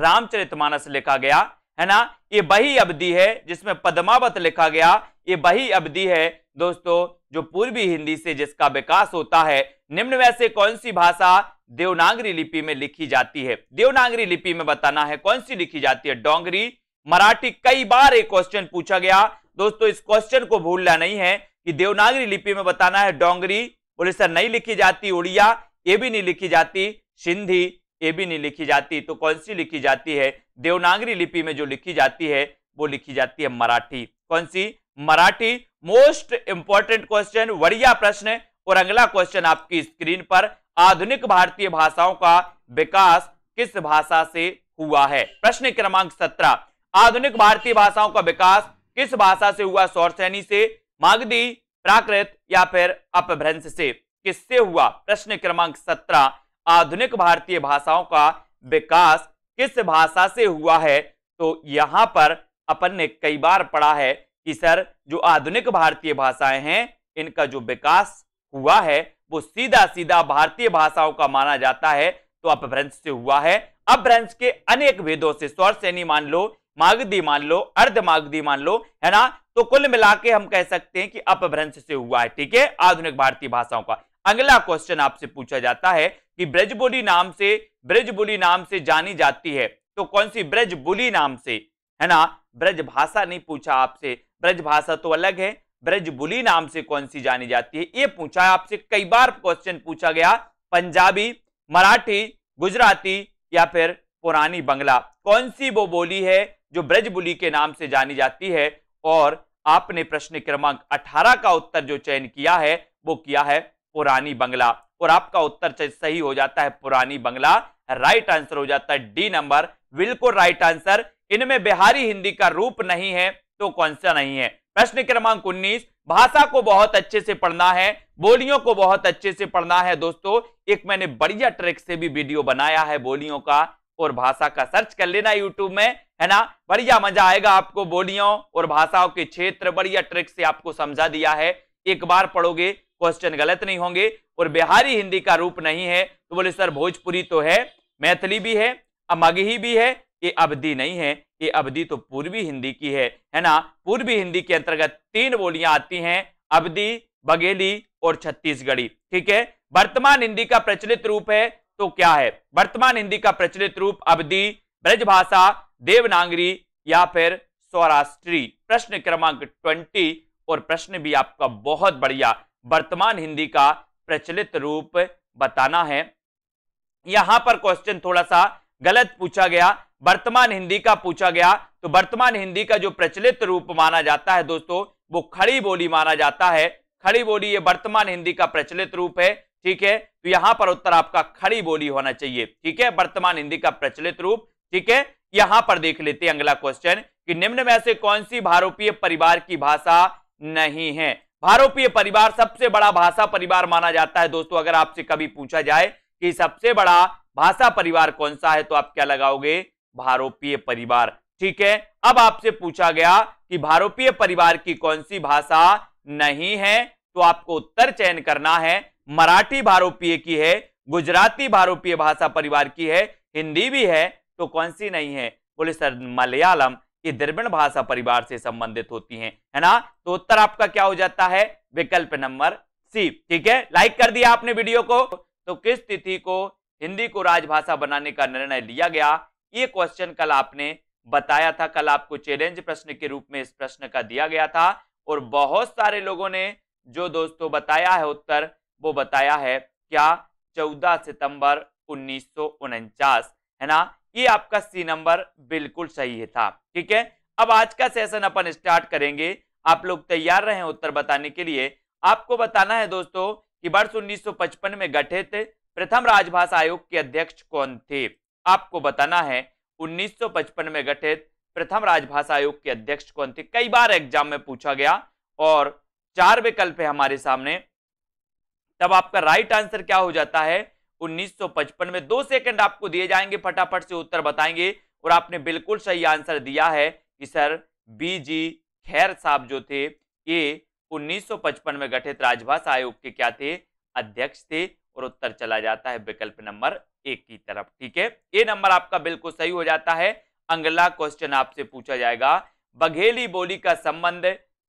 रामचरितमानस लिखा गया है ना ये वही अवधि है जिसमें पद्मावत लिखा गया ये वही अवधि है दोस्तों जो पूर्वी हिंदी से जिसका विकास होता है निम्न में से कौन सी भाषा देवनागरी लिपि में लिखी जाती है देवनागरी लिपि में बताना है कौन सी लिखी जाती है डोंगरी मराठी कई बार एक क्वेश्चन पूछा गया दोस्तों इस क्वेश्चन को भूलना नहीं है कि देवनागरी लिपि में बताना है डोंगरी बोले सर नहीं लिखी जाती उड़िया ये भी नहीं लिखी जाती सिंधी ये भी नहीं लिखी जाती तो कौन सी लिखी जाती है देवनागरी लिपि में जो लिखी जाती है वो लिखी जाती है मराठी कौन सी मराठी मोस्ट इंपॉर्टेंट क्वेश्चन वरिया प्रश्न और अगला क्वेश्चन आपकी स्क्रीन पर आधुनिक भारतीय भाषाओं का विकास किस भाषा से हुआ है प्रश्न क्रमांक सत्रह आधुनिक भारतीय भाषाओं का विकास किस भाषा से हुआ सौरसैनी से मागदी प्राकृत या फिर अपभ्रंश से किससे हुआ प्रश्न क्रमांक सत्रह आधुनिक भारतीय भाषाओं का विकास किस भाषा से हुआ है तो यहां पर अपन ने कई बार पढ़ा है कि सर जो आधुनिक भारतीय भाषाएं हैं इनका जो विकास हुआ है वो सीधा सीधा भारतीय भाषाओं का माना जाता है तो अपभ्रंश से हुआ है अपभ्रंश के अनेक भेदों से स्वर सैनी मान लो मागदी मान लो अर्ध मागदी मान लो है ना तो कुल मिला के हम कह सकते हैं कि अपभ्रंश से हुआ है ठीक है आधुनिक भारतीय भाषाओं का अगला क्वेश्चन आपसे पूछा जाता है कि ब्रजबोली नाम से ब्रजबोली नाम से जानी जाती है तो कौन सी ब्रजबोली नाम से है ना ब्रज भाषा नहीं पूछा आपसे ब्रज भाषा तो अलग है ब्रजबुली नाम से कौन सी जानी जाती है ये पूछा आपसे कई बार क्वेश्चन पूछा गया पंजाबी मराठी गुजराती या फिर पुरानी बंगला कौन सी वो बोली है जो ब्रजबुली के नाम से जानी जाती है और आपने प्रश्न क्रमांक 18 का उत्तर जो चयन किया है वो किया है पुरानी बंगला और आपका उत्तर सही हो जाता है पुरानी बंगला राइट आंसर हो जाता है डी नंबर बिल्कुल राइट आंसर इनमें बिहारी हिंदी का रूप नहीं है तो कौन सा नहीं है प्रश्न क्रमांक उन्नीस भाषा को बहुत अच्छे से पढ़ना है बोलियों को बहुत अच्छे से पढ़ना है दोस्तों एक मैंने बढ़िया ट्रिक से भी वीडियो बनाया है बोलियों का और भाषा का सर्च कर लेना यूट्यूब में है ना बढ़िया मजा आएगा आपको बोलियों और भाषाओं के क्षेत्र बढ़िया ट्रिक से आपको समझा दिया है एक बार पढ़ोगे क्वेश्चन गलत नहीं होंगे और बिहारी हिंदी का रूप नहीं है तो बोले सर भोजपुरी तो है मैथिली भी है अमगही भी है ये अवधि नहीं है ये अवधि तो पूर्वी हिंदी की है है ना पूर्वी हिंदी के अंतर्गत तीन बोलियां आती हैं अवधि बघेली और छत्तीसगढ़ी ठीक है वर्तमान हिंदी का प्रचलित रूप है तो क्या है वर्तमान हिंदी का प्रचलित रूप अवधि ब्रजभाषा देवनागरी या फिर सौराष्ट्री प्रश्न क्रमांक ट्वेंटी और प्रश्न भी आपका बहुत बढ़िया वर्तमान हिंदी का प्रचलित रूप बताना है यहां पर क्वेश्चन थोड़ा सा गलत पूछा गया वर्तमान हिंदी का पूछा गया तो वर्तमान हिंदी का जो प्रचलित रूप माना जाता है दोस्तों वो खड़ी बोली माना जाता है खड़ी बोली ये वर्तमान हिंदी का प्रचलित रूप है ठीक है तो यहां पर उत्तर आपका खड़ी बोली होना चाहिए ठीक है वर्तमान हिंदी का प्रचलित रूप ठीक है यहां पर देख लेते हैं अगला क्वेश्चन कि निम्न में से कौन सी भारोपीय परिवार की भाषा नहीं है भारोपीय परिवार सबसे बड़ा भाषा परिवार माना जाता है दोस्तों अगर आपसे कभी पूछा जाए कि सबसे बड़ा भाषा परिवार कौन सा है तो आप क्या लगाओगे भारोपीय परिवार ठीक है अब आपसे पूछा गया कि भारोपीय परिवार की कौन सी भाषा नहीं है तो आपको उत्तर चयन करना है मराठी भारोपीय की है गुजराती भारोपीय भाषा परिवार की है हिंदी भी है तो कौन सी नहीं है बोले सर मलयालम ये द्रविण भाषा परिवार से संबंधित होती हैं है ना तो उत्तर आपका क्या हो जाता है विकल्प नंबर सी ठीक है लाइक कर दिया आपने वीडियो को तो किस तिथि को हिंदी को राजभाषा बनाने का निर्णय लिया गया ये क्वेश्चन कल आपने बताया था कल आपको चैलेंज प्रश्न के रूप में इस प्रश्न का दिया गया था और बहुत सारे लोगों ने जो दोस्तों बताया है उत्तर वो बताया है क्या 14 सितंबर उन्नीस है ना ये आपका सी नंबर बिल्कुल सही है था ठीक है अब आज का सेशन अपन स्टार्ट करेंगे आप लोग तैयार रहे उत्तर बताने के लिए आपको बताना है दोस्तों कि वर्ष उन्नीस में गठित प्रथम राजभाषा आयोग के अध्यक्ष कौन थे आपको बताना है 1955 में गठित प्रथम राजभाषा आयोग के अध्यक्ष कौन थे कई बार एग्जाम में पूछा गया और चार विकल्प है हमारे सामने तब आपका राइट आंसर क्या हो जाता है 1955 में दो सेकंड आपको दिए जाएंगे फटाफट से उत्तर बताएंगे और आपने बिल्कुल सही आंसर दिया है कि सर बी जी खैर साहब जो थे ये 1955 में गठित राजभाषा आयोग के क्या थे अध्यक्ष थे और उत्तर चला जाता है विकल्प नंबर एक की तरफ ठीक है ये नंबर आपका बिल्कुल सही हो जाता है अगला क्वेश्चन आपसे पूछा जाएगा बघेली बोली का संबंध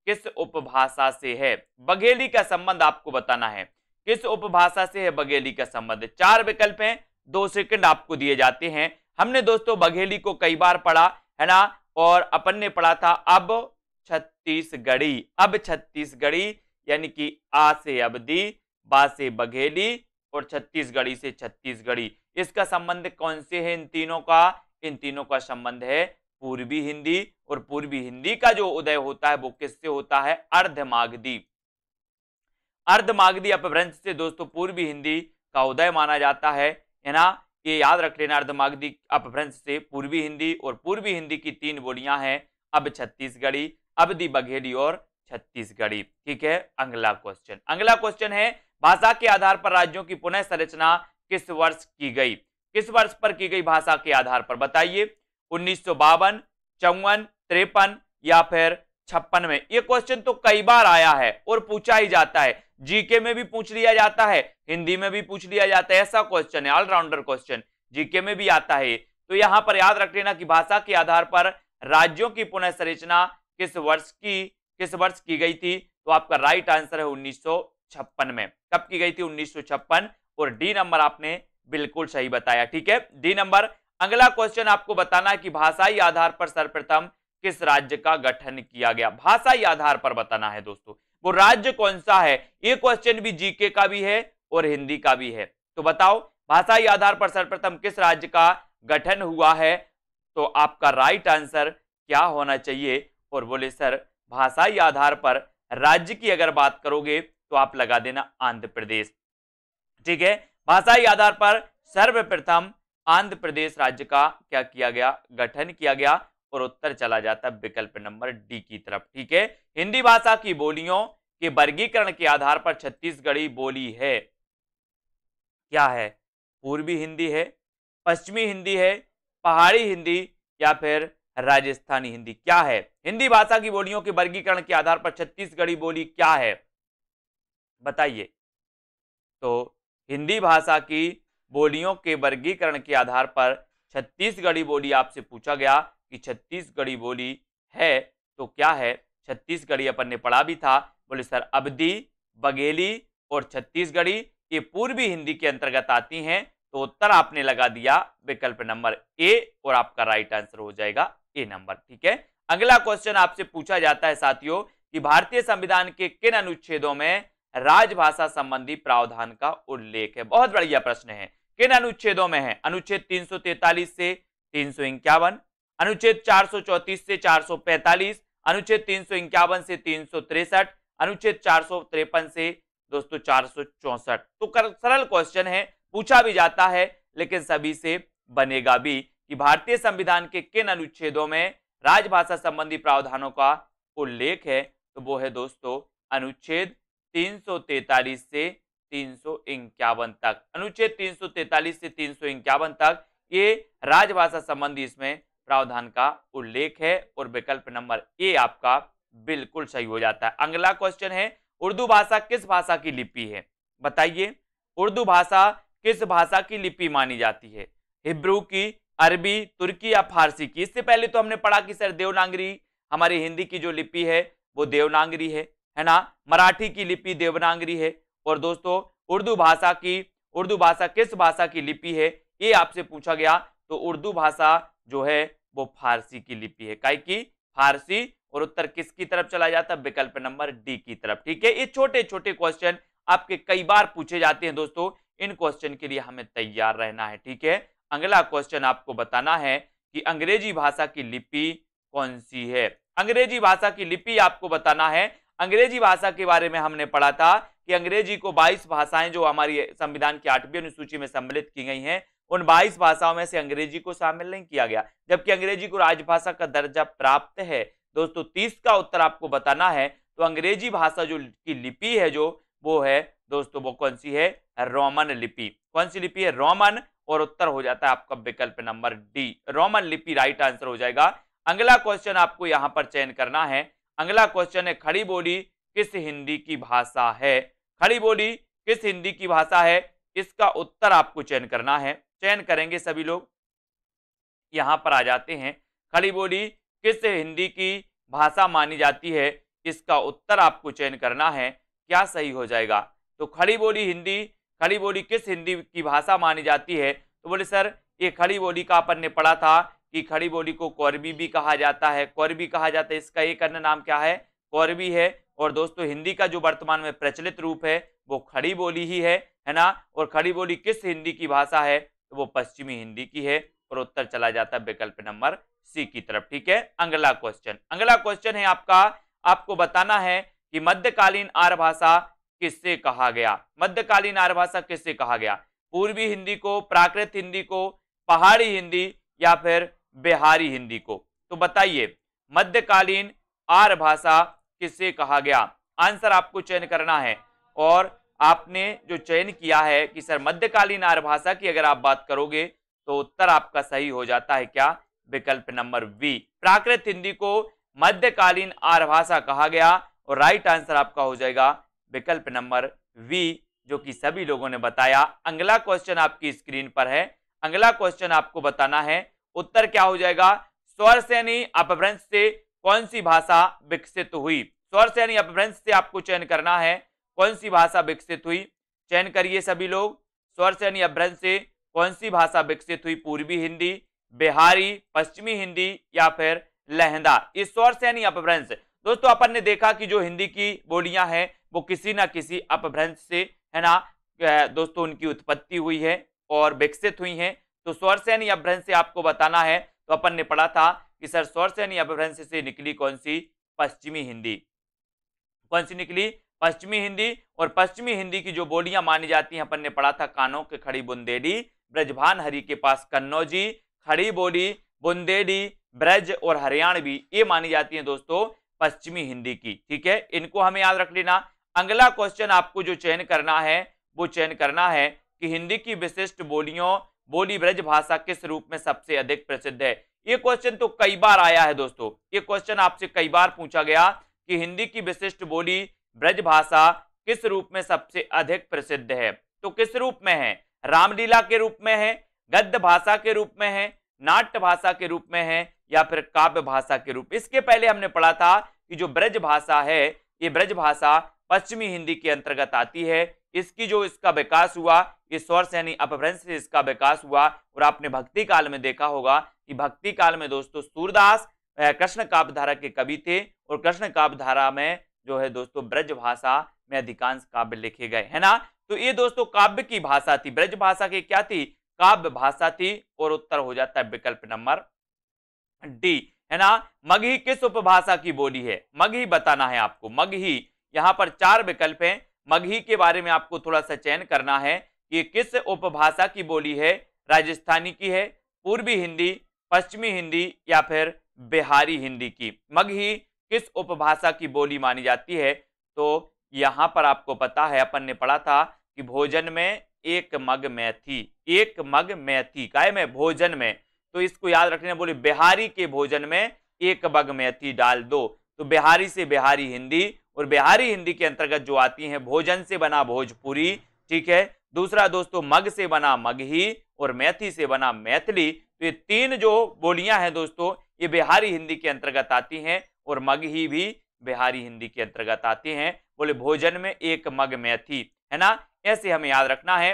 किस उपभाषा से है बघेली का संबंध आपको बताना है किस उपभाषा से है बघेली का संबंध चार विकल्प हैं दो सेकंड आपको दिए जाते हैं हमने दोस्तों बघेली को कई बार पढ़ा है ना और अपन ने पढ़ा था अब छत्तीसगढ़ी अब छत्तीसगढ़ी यानी कि आ से अवधि बा से बघेली और छत्तीसगढ़ी से छत्तीसगढ़ी इसका संबंध कौन से है इन तीनों का इन तीनों का संबंध है पूर्वी हिंदी और पूर्वी हिंदी का जो उदय होता है वो किससे होता है अर्धमागधी अर्धमागधी अपभ्रंश से दोस्तों पूर्वी हिंदी का उदय माना जाता है है ना ये याद रख लेना अर्धमागधी अपभ्रंश से पूर्वी हिंदी और पूर्वी हिंदी की तीन बोलियां हैं अब छत्तीसगढ़ी अब दी बघेली और छत्तीसगढ़ी ठीक है अगला क्वेश्चन अगला क्वेश्चन है भाषा के आधार पर राज्यों की पुनः संरचना किस वर्ष की गई किस वर्ष पर की गई भाषा के आधार पर बताइए उन्नीस सौ बावन चौवन त्रेपन या फिर छप्पन में ये क्वेश्चन तो कई बार आया है और पूछा ही जाता है जीके में भी पूछ लिया जाता है हिंदी में भी पूछ लिया जाता है ऐसा क्वेश्चन है ऑलराउंडर क्वेश्चन जीके में भी आता है तो यहां पर याद रख लेना कि भाषा के आधार पर राज्यों की पुनः संरचना किस वर्ष की किस वर्ष की गई थी तो आपका राइट आंसर है उन्नीस में कब की गई थी उन्नीस और डी नंबर आपने बिल्कुल सही बताया ठीक है डी नंबर अगला क्वेश्चन आपको बताना है कि भाषाई आधार पर सर्वप्रथम किस राज्य का गठन किया गया भाषाई आधार पर बताना है दोस्तों वो राज्य कौन सा है ये क्वेश्चन भी जीके का भी है और हिंदी का भी है तो बताओ भाषाई आधार पर सर्वप्रथम किस राज्य का गठन हुआ है तो आपका राइट आंसर क्या होना चाहिए और बोले सर भाषाई आधार पर राज्य की अगर बात करोगे तो आप लगा देना आंध्र प्रदेश ठीक है भाषाई आधार पर सर्वप्रथम आंध्र प्रदेश राज्य का क्या किया गया गठन किया गया उत्तर चला जाता है विकल्प नंबर डी की तरफ ठीक है हिंदी भाषा की बोलियों के वर्गीकरण के आधार पर छत्तीसगढ़ी बोली है क्या है पूर्वी हिंदी है पश्चिमी हिंदी है पहाड़ी हिंदी या फिर राजस्थानी हिंदी क्या है हिंदी भाषा की बोलियों के वर्गीकरण के आधार पर छत्तीसगढ़ी बोली क्या है बताइए तो हिंदी भाषा की बोलियों के वर्गीकरण के आधार पर छत्तीसगढ़ी बोली आपसे पूछा गया कि छत्तीसगढ़ी बोली है तो क्या है छत्तीसगढ़ी अपन ने पढ़ा भी था बोले सर अवधि बगेली और छत्तीसगढ़ी ये पूर्वी हिंदी के अंतर्गत आती हैं तो उत्तर आपने लगा दिया विकल्प नंबर ए और आपका राइट आंसर हो जाएगा ए नंबर ठीक है अगला क्वेश्चन आपसे पूछा जाता है साथियों कि भारतीय संविधान के किन अनुच्छेदों में राजभाषा संबंधी प्रावधान का उल्लेख है बहुत बढ़िया प्रश्न है किन अनुच्छेदों में है अनुच्छेद 343 से तीन अनुच्छेद 434 से 445 अनुच्छेद तीन से तीन अनुच्छेद चार से दोस्तों चार तो कर, सरल क्वेश्चन है पूछा भी जाता है लेकिन सभी से बनेगा भी कि भारतीय संविधान के किन अनुच्छेदों में राजभाषा संबंधी प्रावधानों का उल्लेख है तो वो है दोस्तों अनुच्छेद 343 से तीन तक अनुच्छेद 343 से तीन तक ये राजभाषा संबंधी इसमें प्रावधान का उल्लेख है और विकल्प नंबर ए आपका बिल्कुल सही हो जाता है अगला क्वेश्चन है उर्दू भाषा किस भाषा की लिपि है बताइए उर्दू भाषा किस भाषा की लिपि मानी जाती है हिब्रू की अरबी तुर्की या फारसी की इससे पहले तो हमने पढ़ा कि सर देवनागरी हमारी हिंदी की जो लिपि है वो देवनागरी है है ना मराठी की लिपि देवनागरी है और दोस्तों उर्दू भाषा की उर्दू भाषा किस भाषा की लिपि है ये आपसे पूछा गया तो उर्दू भाषा जो है वो फारसी की लिपि है काय की फारसी और उत्तर किसकी तरफ चला जाता है विकल्प नंबर डी की तरफ ठीक है ये छोटे छोटे क्वेश्चन आपके कई बार पूछे जाते हैं दोस्तों इन क्वेश्चन के लिए हमें तैयार रहना है ठीक है अगला क्वेश्चन आपको बताना है कि अंग्रेजी भाषा की लिपि कौन सी है अंग्रेजी भाषा की लिपि आपको बताना है अंग्रेजी भाषा के बारे में हमने पढ़ा था कि अंग्रेजी को 22 भाषाएं जो हमारी संविधान की आठवीं अनुसूची में सम्मिलित की गई हैं उन 22 भाषाओं में से अंग्रेजी को शामिल नहीं किया गया जबकि अंग्रेजी को राजभाषा का दर्जा प्राप्त है दोस्तों 30 का उत्तर आपको बताना है तो अंग्रेजी भाषा जो की लिपि है जो वो है दोस्तों वो कौन सी है रोमन लिपि कौन सी लिपि है रोमन और उत्तर हो जाता है आपका विकल्प नंबर डी रोमन लिपि राइट आंसर हो जाएगा अगला क्वेश्चन आपको यहां पर चयन करना है अगला क्वेश्चन है खड़ी बोली किस हिंदी की भाषा है खड़ी बोली किस हिंदी की भाषा है इसका उत्तर आपको चयन करना है चयन करेंगे सभी लोग यहाँ पर आ जाते हैं खड़ी बोली किस हिंदी की भाषा मानी जाती है इसका उत्तर आपको चयन करना है क्या सही हो जाएगा तो खड़ी बोली हिंदी खड़ी बोली किस हिंदी की भाषा मानी जाती है तो बोले सर ये खड़ी बोली का अपन ने पढ़ा था कि खड़ी बोली को कौरबी भी कहा जाता है कौरबी कहा जाता है इसका एक अन्य नाम क्या है कौरबी है और दोस्तों हिंदी का जो वर्तमान में प्रचलित रूप है वो खड़ी बोली ही है है ना और खड़ी बोली किस हिंदी की भाषा है वो पश्चिमी हिंदी की है और उत्तर चला जाता है विकल्प नंबर सी की तरफ ठीक है अगला क्वेश्चन अगला क्वेश्चन है आपका आपको बताना है कि मध्यकालीन आर भाषा किससे कहा गया मध्यकालीन आर भाषा किससे कहा गया पूर्वी हिंदी को प्राकृत हिंदी को पहाड़ी हिंदी या फिर बिहारी हिंदी को तो बताइए मध्यकालीन आर भाषा किससे कहा गया आंसर आपको चयन करना है और आपने जो चयन किया है कि सर मध्यकालीन आर्य भाषा की अगर आप बात करोगे तो उत्तर आपका सही हो जाता है क्या विकल्प नंबर बी प्राकृत हिंदी को मध्यकालीन आर्य भाषा कहा गया और राइट आंसर आपका हो जाएगा विकल्प नंबर वी जो कि सभी लोगों ने बताया अगला क्वेश्चन आपकी स्क्रीन पर है अगला क्वेश्चन आपको बताना है उत्तर क्या हो जाएगा स्वर सैनी अपभ्रंश से कौन सी भाषा विकसित हुई स्वर सैनी अपभ्रंश से आपको चयन करना है कौन सी भाषा विकसित हुई चयन करिए सभी लोग स्वर या अभ्रंश से कौन सी भाषा विकसित हुई पूर्वी हिंदी बिहारी पश्चिमी हिंदी या फिर लहंदा इस से यानी अपभ्रंश दोस्तों अपन ने देखा कि जो हिंदी की बोलियां हैं वो किसी ना किसी अपभ्रंश से है ना दोस्तों उनकी उत्पत्ति हुई है और विकसित हुई है तो से यानी अपभ्रंश से आपको बताना है तो अपन ने पढ़ा था कि सर से यानी अपभ्रंश से निकली कौन सी पश्चिमी हिंदी कौन सी निकली पश्चिमी हिंदी और पश्चिमी हिंदी की जो बोलियां मानी जाती हैं अपन ने पढ़ा था कानों के खड़ी बुंदेडी ब्रजभान हरी के पास कन्नौजी खड़ी बोली बुंदेडी ब्रज और हरियाणवी ये मानी जाती हैं दोस्तों पश्चिमी हिंदी की ठीक है इनको हमें याद रख लेना अगला क्वेश्चन आपको जो चयन करना है वो चयन करना है कि हिंदी की विशिष्ट बोलियों बोली ब्रज भाषा किस रूप में सबसे अधिक प्रसिद्ध है ये क्वेश्चन तो कई बार आया है दोस्तों ये क्वेश्चन आपसे कई बार पूछा गया कि हिंदी की विशिष्ट बोली ब्रज भाषा किस रूप में सबसे अधिक प्रसिद्ध है तो किस रूप में है रामलीला के रूप में है गद्य भाषा के रूप में है नाट्य भाषा के रूप में है या फिर काव्य भाषा के रूप इसके पहले हमने पढ़ा था कि जो ब्रज भाषा है ये ब्रज भाषा पश्चिमी हिंदी के अंतर्गत आती है इसकी जो इसका विकास हुआ ये सोर्स यानी अपभ्रंश से इसका विकास हुआ और आपने भक्ति काल में देखा होगा कि भक्ति काल में दोस्तों सूरदास कृष्ण काव्यधारा के कवि थे और कृष्ण काव्यधारा में जो है दोस्तों ब्रज भाषा में अधिकांश काव्य लिखे गए है ना तो ये दोस्तों काव्य की भाषा थी ब्रज भाषा की क्या थी काव्य भाषा थी और उत्तर हो जाता है विकल्प नंबर डी है ना मगही किस उपभाषा की बोली है मगही बताना है आपको मगही यहाँ पर चार विकल्प हैं मगही के बारे में आपको थोड़ा सा चयन करना है कि किस उपभाषा की बोली है राजस्थानी की है पूर्वी हिंदी पश्चिमी हिंदी या फिर बिहारी हिंदी की मगही किस उपभाषा की बोली मानी जाती है तो यहाँ पर आपको पता है अपन ने पढ़ा था कि भोजन में एक मग मैथी एक मग मैथी काय में भोजन में तो इसको याद रखने बोले बिहारी के भोजन में एक मग मैथी डाल दो तो बिहारी से बिहारी हिंदी और बिहारी हिंदी के अंतर्गत जो आती है भोजन से बना भोजपुरी ठीक है दूसरा दोस्तों तो मग से बना मगही और मैथी से बना मैथिली तो ये तीन जो बोलियां हैं दोस्तों ये बिहारी हिंदी के अंतर्गत आती हैं और मग ही भी बिहारी हिंदी के अंतर्गत आते हैं बोले भोजन में एक मग में थी है ना ऐसे हमें याद रखना है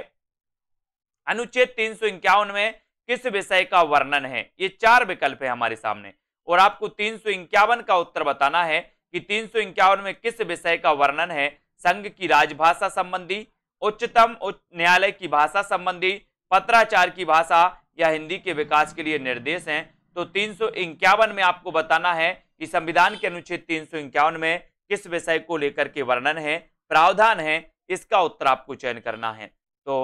अनुच्छेद तीन सौ इक्यावन में किस विषय का वर्णन है ये चार विकल्प है हमारे सामने और आपको तीन सौ इक्यावन का उत्तर बताना है कि तीन सौ इक्यावन में किस विषय का वर्णन है संघ की राजभाषा संबंधी उच्चतम उच्च न्यायालय की भाषा संबंधी पत्राचार की भाषा या हिंदी के विकास के लिए निर्देश है तो तीन में आपको बताना है कि संविधान के अनुच्छेद तीन में किस विषय को लेकर के वर्णन है प्रावधान है इसका उत्तर आपको चयन करना है तो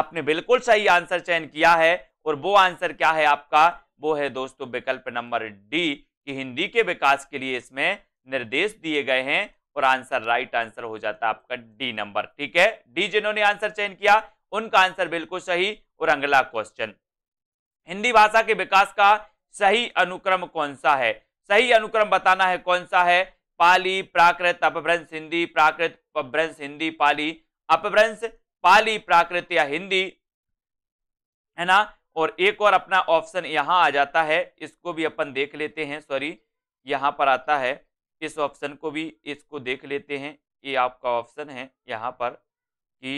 आपने बिल्कुल सही आंसर चयन किया है और वो आंसर क्या है आपका वो है दोस्तों विकल्प नंबर डी कि हिंदी के विकास के लिए इसमें निर्देश दिए गए हैं और आंसर राइट आंसर हो जाता है आपका डी नंबर ठीक है डी जिन्होंने आंसर चयन किया उनका आंसर बिल्कुल सही और अगला क्वेश्चन हिंदी भाषा के विकास का सही अनुक्रम कौन सा है सही अनुक्रम बताना है कौन सा है पाली प्राकृत अपभ्रंश हिंदी प्राकृत अपभ्रंश हिंदी पाली अपभ्रंश पाली प्राकृत या हिंदी है ना और एक और अपना ऑप्शन यहाँ आ जाता है इसको भी अपन देख लेते हैं सॉरी यहाँ पर आता है इस ऑप्शन को भी इसको देख लेते हैं ये आपका ऑप्शन है यहाँ पर कि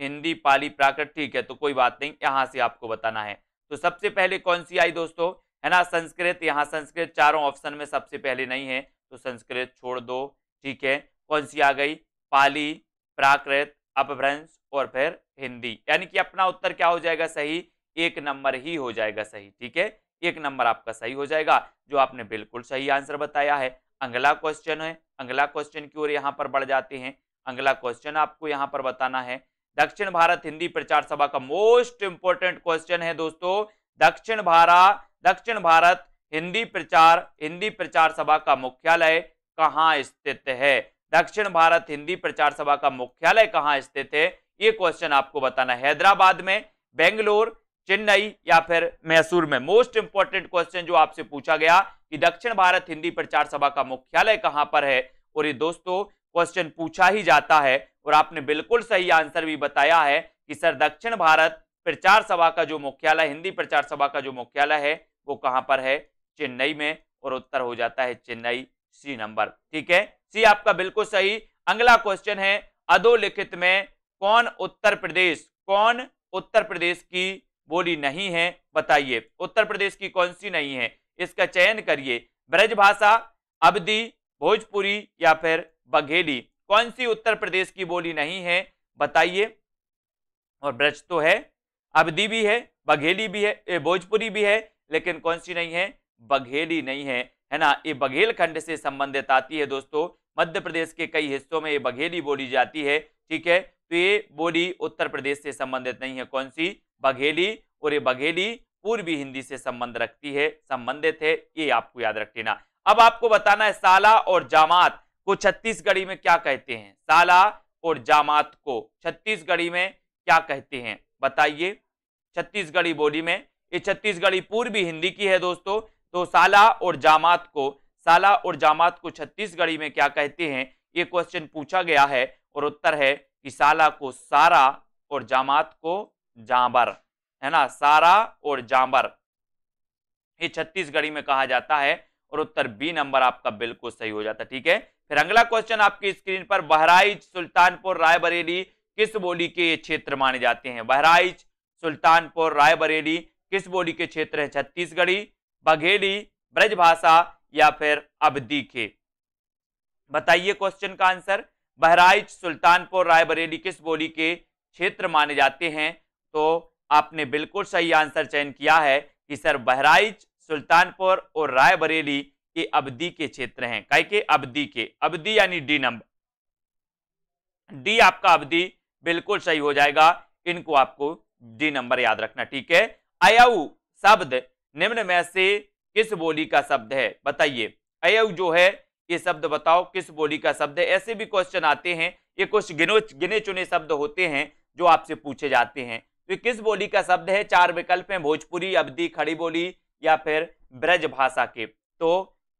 हिंदी पाली प्राकृत ठीक है तो कोई बात नहीं यहाँ से आपको बताना है तो सबसे पहले कौन सी आई दोस्तों है ना संस्कृत यहाँ संस्कृत चारों ऑप्शन में सबसे पहले नहीं है तो संस्कृत छोड़ दो ठीक है कौन सी आ गई पाली प्राकृत अपभ्रंश और फिर हिंदी यानी कि अपना उत्तर क्या हो जाएगा सही एक नंबर ही हो जाएगा सही ठीक है एक नंबर आपका सही हो जाएगा जो आपने बिल्कुल सही आंसर बताया है अगला क्वेश्चन है अगला क्वेश्चन की ओर यहाँ पर बढ़ जाते हैं अगला क्वेश्चन आपको यहाँ पर बताना है दक्षिण भारत हिंदी प्रचार सभा का मोस्ट इंपॉर्टेंट क्वेश्चन है दोस्तों दक्षिण भारत दक्षिण भारत हिंदी प्रचार हिंदी प्रचार सभा का मुख्यालय कहाँ स्थित है दक्षिण भारत हिंदी प्रचार सभा का मुख्यालय कहाँ स्थित है ये क्वेश्चन आपको बताना है हैदराबाद में बेंगलोर चेन्नई या फिर मैसूर में मोस्ट इंपॉर्टेंट क्वेश्चन जो आपसे पूछा गया कि दक्षिण भारत हिंदी प्रचार सभा का मुख्यालय कहां पर है और ये दोस्तों क्वेश्चन पूछा ही जाता है और आपने बिल्कुल सही आंसर भी बताया है कि सर दक्षिण भारत प्रचार सभा का जो मुख्यालय हिंदी प्रचार सभा का जो मुख्यालय है वो कहाँ पर है चेन्नई में और उत्तर हो जाता है चेन्नई सी नंबर ठीक है सी आपका बिल्कुल सही अगला क्वेश्चन है अधोलिखित में कौन उत्तर प्रदेश कौन उत्तर प्रदेश की बोली नहीं है बताइए उत्तर प्रदेश की कौन सी नहीं है इसका चयन करिए ब्रज भाषा अवधि भोजपुरी या फिर बघेली कौन सी उत्तर प्रदेश की बोली नहीं है बताइए और ब्रज तो है अवधि भी है बघेली भी है ये भोजपुरी भी है लेकिन कौन सी नहीं है बघेली नहीं है है ना ये बघेल खंड से संबंधित आती है दोस्तों मध्य प्रदेश के कई हिस्सों में ये बघेली बोली जाती है ठीक है तो ये बोली उत्तर प्रदेश से संबंधित नहीं है कौन सी बघेली और ये बघेली पूर्वी हिंदी से संबंध रखती है संबंधित है ये आपको याद रख लेना अब आपको बताना है साला और जामात को छत्तीसगढ़ी में क्या कहते हैं साला और जामात को छत्तीसगढ़ी में क्या कहते हैं बताइए छत्तीसगढ़ी बोली में ये छत्तीसगढ़ी पूर्वी हिंदी की है दोस्तों तो साला और जामात को साला और जामात को छत्तीसगढ़ी में क्या कहते हैं ये क्वेश्चन पूछा गया है और उत्तर है कि साला को सारा और जामात को जांबर है ना सारा और जांबर ये छत्तीसगढ़ी में कहा जाता है और उत्तर बी नंबर आपका बिल्कुल सही हो जाता है ठीक है फिर अगला क्वेश्चन आपकी स्क्रीन पर बहराइच सुल्तानपुर रायबरेली किस बोली के ये क्षेत्र माने जाते हैं बहराइच सुल्तानपुर रायबरेली किस बोली के क्षेत्र है छत्तीसगढ़ी बघेली ब्रजभाषा या फिर अवधि के बताइए क्वेश्चन का आंसर बहराइच सुल्तानपुर रायबरेली किस बोली के क्षेत्र माने जाते हैं तो आपने बिल्कुल सही आंसर चयन किया है कि सर बहराइच सुल्तानपुर और रायबरेली ये अवधि के क्षेत्र हैं कह के अवधि के अवधि यानी डी नंबर डी आपका अवधि बिल्कुल सही हो जाएगा इनको आपको डी नंबर याद रखना ठीक है अयऊ शब्द निम्न में से किस बोली का शब्द है बताइए अयऊ जो है ये शब्द बताओ किस बोली का शब्द है ऐसे भी क्वेश्चन आते हैं ये कुछ गिनो गिने चुने शब्द होते हैं जो आपसे पूछे जाते हैं तो किस बोली का शब्द है चार विकल्प हैं भोजपुरी अवधि खड़ी बोली या फिर ब्रज भाषा के तो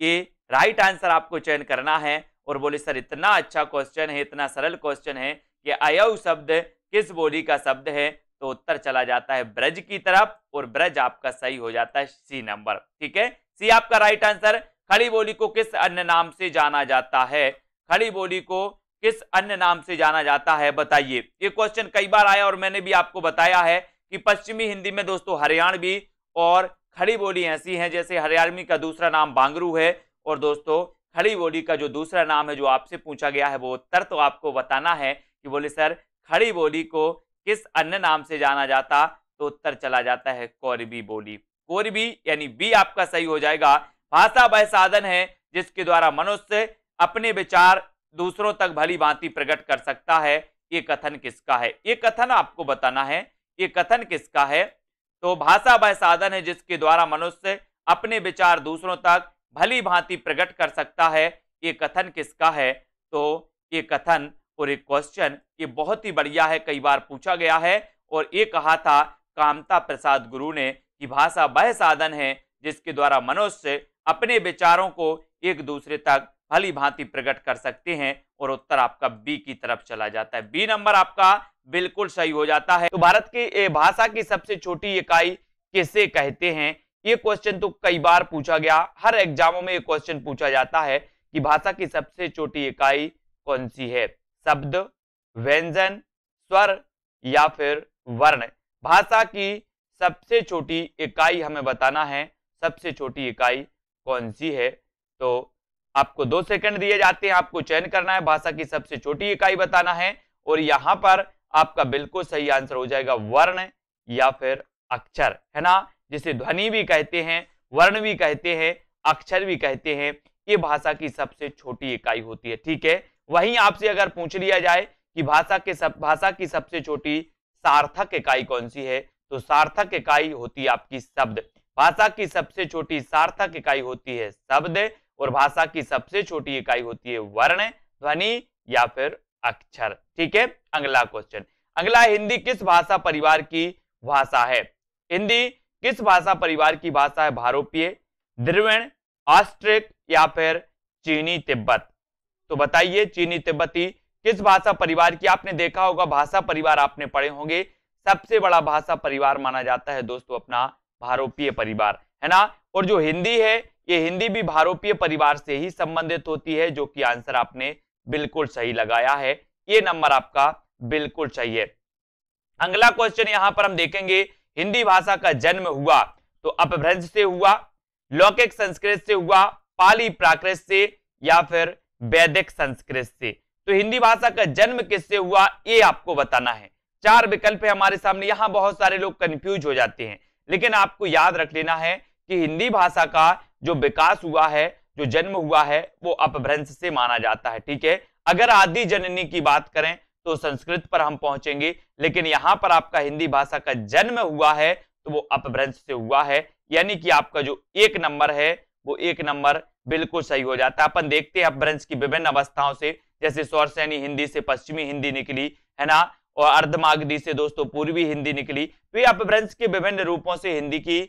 ये राइट आंसर आपको चयन करना है और बोले सर इतना अच्छा क्वेश्चन है इतना सरल क्वेश्चन है ये अयव शब्द किस बोली का शब्द है तो उत्तर चला जाता है ब्रज की तरफ और ब्रज आपका सही हो जाता है सी नंबर ठीक है सी आपका राइट आंसर खड़ी बोली को किस अन्य नाम से जाना जाता है खड़ी बोली को किस अन्य नाम से जाना जाता है बताइए ये क्वेश्चन कई बार आया और मैंने भी आपको बताया है कि पश्चिमी हिंदी में दोस्तों हरियाणवी और खड़ी बोली ऐसी हैं जैसे हरियाणवी का दूसरा नाम बांगरू है और दोस्तों खड़ी बोली का जो दूसरा नाम है जो आपसे पूछा गया है वो उत्तर तो आपको बताना है कि बोले सर खड़ी बोली को किस अन्य नाम से जाना जाता तो उत्तर चला जाता है कौरबी बोली कौरबी यानी बी आपका सही हो जाएगा भाषा वह साधन है जिसके द्वारा मनुष्य अपने विचार दूसरों तक भली भांति प्रकट कर सकता है ये कथन किसका है ये कथन आपको बताना है ये कथन किसका है तो भाषा वह साधन है जिसके द्वारा मनुष्य अपने विचार दूसरों तक भली भांति प्रकट कर सकता है ये कथन किसका है तो ये कथन और एक क्वेश्चन ये बहुत ही बढ़िया है कई बार पूछा गया है और ये कहा था कामता प्रसाद गुरु ने कि भाषा वह साधन है जिसके द्वारा मनुष्य अपने विचारों को एक दूसरे तक भली भांति प्रकट कर सकते हैं और उत्तर आपका बी की तरफ चला जाता है बी नंबर आपका बिल्कुल सही हो जाता है तो भारत की भाषा की सबसे छोटी इकाई किसे कहते हैं ये क्वेश्चन तो कई बार पूछा गया हर एग्जामों में ये क्वेश्चन पूछा जाता है कि भाषा की सबसे छोटी इकाई कौन सी है शब्द व्यंजन स्वर या फिर वर्ण भाषा की सबसे छोटी इकाई हमें बताना है सबसे छोटी इकाई कौन सी है तो आपको दो सेकंड दिए जाते हैं आपको चयन करना है भाषा की सबसे छोटी इकाई बताना है और यहां पर आपका बिल्कुल सही आंसर हो जाएगा वर्ण या फिर अक्षर है ना जिसे ध्वनि भी कहते हैं वर्ण भी कहते हैं अक्षर भी कहते हैं ये भाषा की सबसे छोटी इकाई होती है ठीक है वहीं आपसे अगर पूछ लिया जाए कि भाषा के सब भाषा की सबसे छोटी सार्थक इकाई कौन सी है तो सार्थक इकाई होती है आपकी शब्द भाषा की सबसे छोटी सार्थक इकाई होती है शब्द और भाषा की सबसे छोटी इकाई होती है वर्ण ध्वनि या फिर अक्षर ठीक है अगला क्वेश्चन अगला हिंदी किस भाषा परिवार की भाषा है हिंदी किस भाषा परिवार की भाषा है भारोपीय द्रविण ऑस्ट्रिक या फिर चीनी तिब्बत तो बताइए चीनी तिब्बती किस भाषा परिवार की आपने देखा होगा भाषा परिवार आपने पढ़े होंगे सबसे बड़ा भाषा परिवार माना जाता है दोस्तों अपना भारोपीय परिवार है ना और जो हिंदी है ये हिंदी भी भारोपीय परिवार से ही संबंधित होती है जो कि आंसर आपने बिल्कुल सही लगाया है ये नंबर आपका बिल्कुल सही है अगला क्वेश्चन यहां पर हम देखेंगे हिंदी भाषा का जन्म हुआ तो अपभ्रंश से हुआ लौकिक संस्कृत से हुआ पाली प्राकृत से या फिर हम्म। वैदिक संस्कृत से तो हिंदी भाषा का जन्म किससे हुआ ये आपको बताना है चार विकल्प है हमारे सामने यहाँ बहुत सारे लोग कंफ्यूज हो जाते हैं लेकिन आपको याद रख लेना है कि हिंदी भाषा का जो विकास हुआ है जो जन्म हुआ है वो अपभ्रंश से माना जाता है ठीक है अगर आदि जननी की बात करें तो संस्कृत पर हम पहुंचेंगे लेकिन यहाँ पर आपका हिंदी भाषा का जन्म हुआ है तो वो अपभ्रंश से हुआ है यानी कि आपका जो एक नंबर है वो एक नंबर बिल्कुल सही हो जाता है अपन देखते हैं अपभ्रंश की विभिन्न अवस्थाओं से जैसे सैनी हिंदी से पश्चिमी हिंदी निकली है ना और अर्धमागधी से दोस्तों पूर्वी हिंदी निकली तो ये अपभ्रंश के विभिन्न रूपों से हिंदी की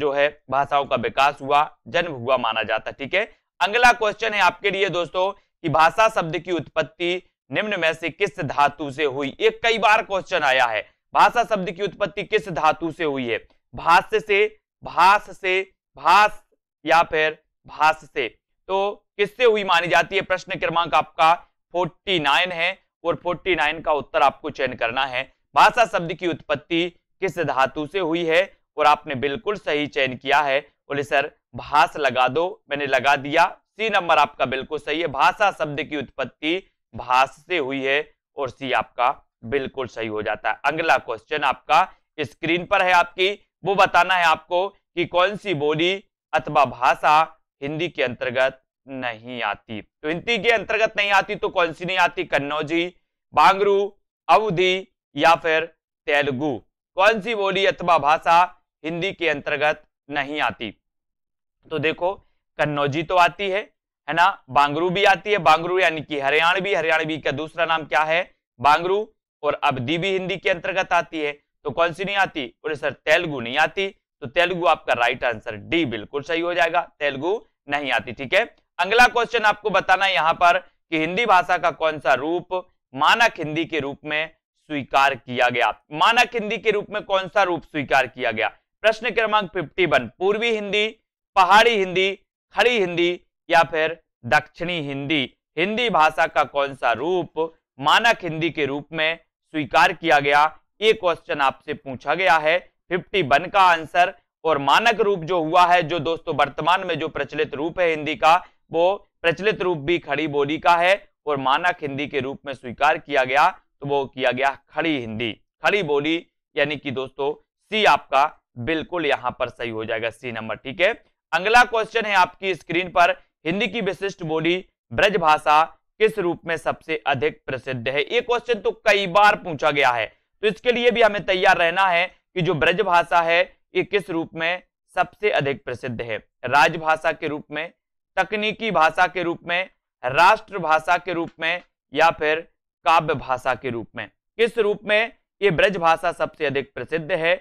जो है भाषाओं का विकास हुआ जन्म हुआ माना जाता ठीक है अगला क्वेश्चन है आपके लिए दोस्तों कि भाषा शब्द की उत्पत्ति निम्न में से किस धातु से हुई एक कई बार क्वेश्चन आया है भाषा शब्द की उत्पत्ति किस धातु से हुई है भाष्य से भाष से भाष या फिर भाष से तो किससे हुई मानी जाती है प्रश्न क्रमांक आपका 49 है और 49 का उत्तर आपको चयन करना है भाषा शब्द की उत्पत्ति किस धातु से हुई है और आपने बिल्कुल सही चयन किया है बोले सर भाष लगा दो मैंने लगा दिया सी नंबर आपका बिल्कुल सही है भाषा शब्द की उत्पत्ति भाष से हुई है और सी आपका बिल्कुल सही हो जाता है अगला क्वेश्चन आपका स्क्रीन पर है आपकी वो बताना है आपको कि कौन सी बोली अथवा भाषा हिंदी के अंतर्गत नहीं आती तो हिंदी के अंतर्गत नहीं आती तो कौन सी नहीं आती कन्नौजी बांगरू अवधि या फिर तेलुगु कौन सी बोली अथवा भाषा हिंदी के अंतर्गत नहीं आती तो देखो कन्नौजी तो आती है है ना बांगरू भी आती है बांगरू यानी कि हरियाणवी हरियाणवी का दूसरा नाम क्या है बांगरू और अवधि भी हिंदी के अंतर्गत आती है तो कौन सी नहीं आती और सर तेलुगु नहीं आती तो तेलुगु आपका राइट आंसर डी बिल्कुल सही हो जाएगा तेलुगु नहीं आती ठीक है अगला क्वेश्चन आपको बताना यहां पर कि हिंदी भाषा का कौन सा रूप मानक हिंदी के रूप में स्वीकार किया गया मानक हिंदी के रूप में कौन सा रूप स्वीकार किया गया प्रश्न क्रमांक वन पूर्वी हिंदी पहाड़ी हिंदी खड़ी हिंदी या फिर दक्षिणी हिंदी हिंदी भाषा का कौन सा रूप मानक हिंदी के रूप में स्वीकार किया गया ये क्वेश्चन आपसे पूछा गया है 51 का आंसर और मानक रूप जो हुआ है जो दोस्तों वर्तमान में जो प्रचलित रूप है हिंदी का वो प्रचलित रूप भी खड़ी बोली का है और मानक हिंदी के रूप में स्वीकार किया गया तो वो किया गया खड़ी हिंदी खड़ी बोली यानी कि दोस्तों सी आपका बिल्कुल यहां पर सही हो जाएगा सी नंबर ठीक है अगला क्वेश्चन है आपकी स्क्रीन पर हिंदी की विशिष्ट बोली ब्रज भाषा किस रूप में सबसे अधिक प्रसिद्ध है ये क्वेश्चन तो कई बार पूछा गया है तो इसके लिए भी हमें तैयार रहना है कि जो ब्रज भाषा है ये किस रूप में सबसे अधिक प्रसिद्ध है राजभाषा के रूप में तकनीकी भाषा के रूप में राष्ट्रभाषा के रूप में या फिर काव्य भाषा के रूप में किस रूप में ये ब्रज भाषा सबसे अधिक प्रसिद्ध है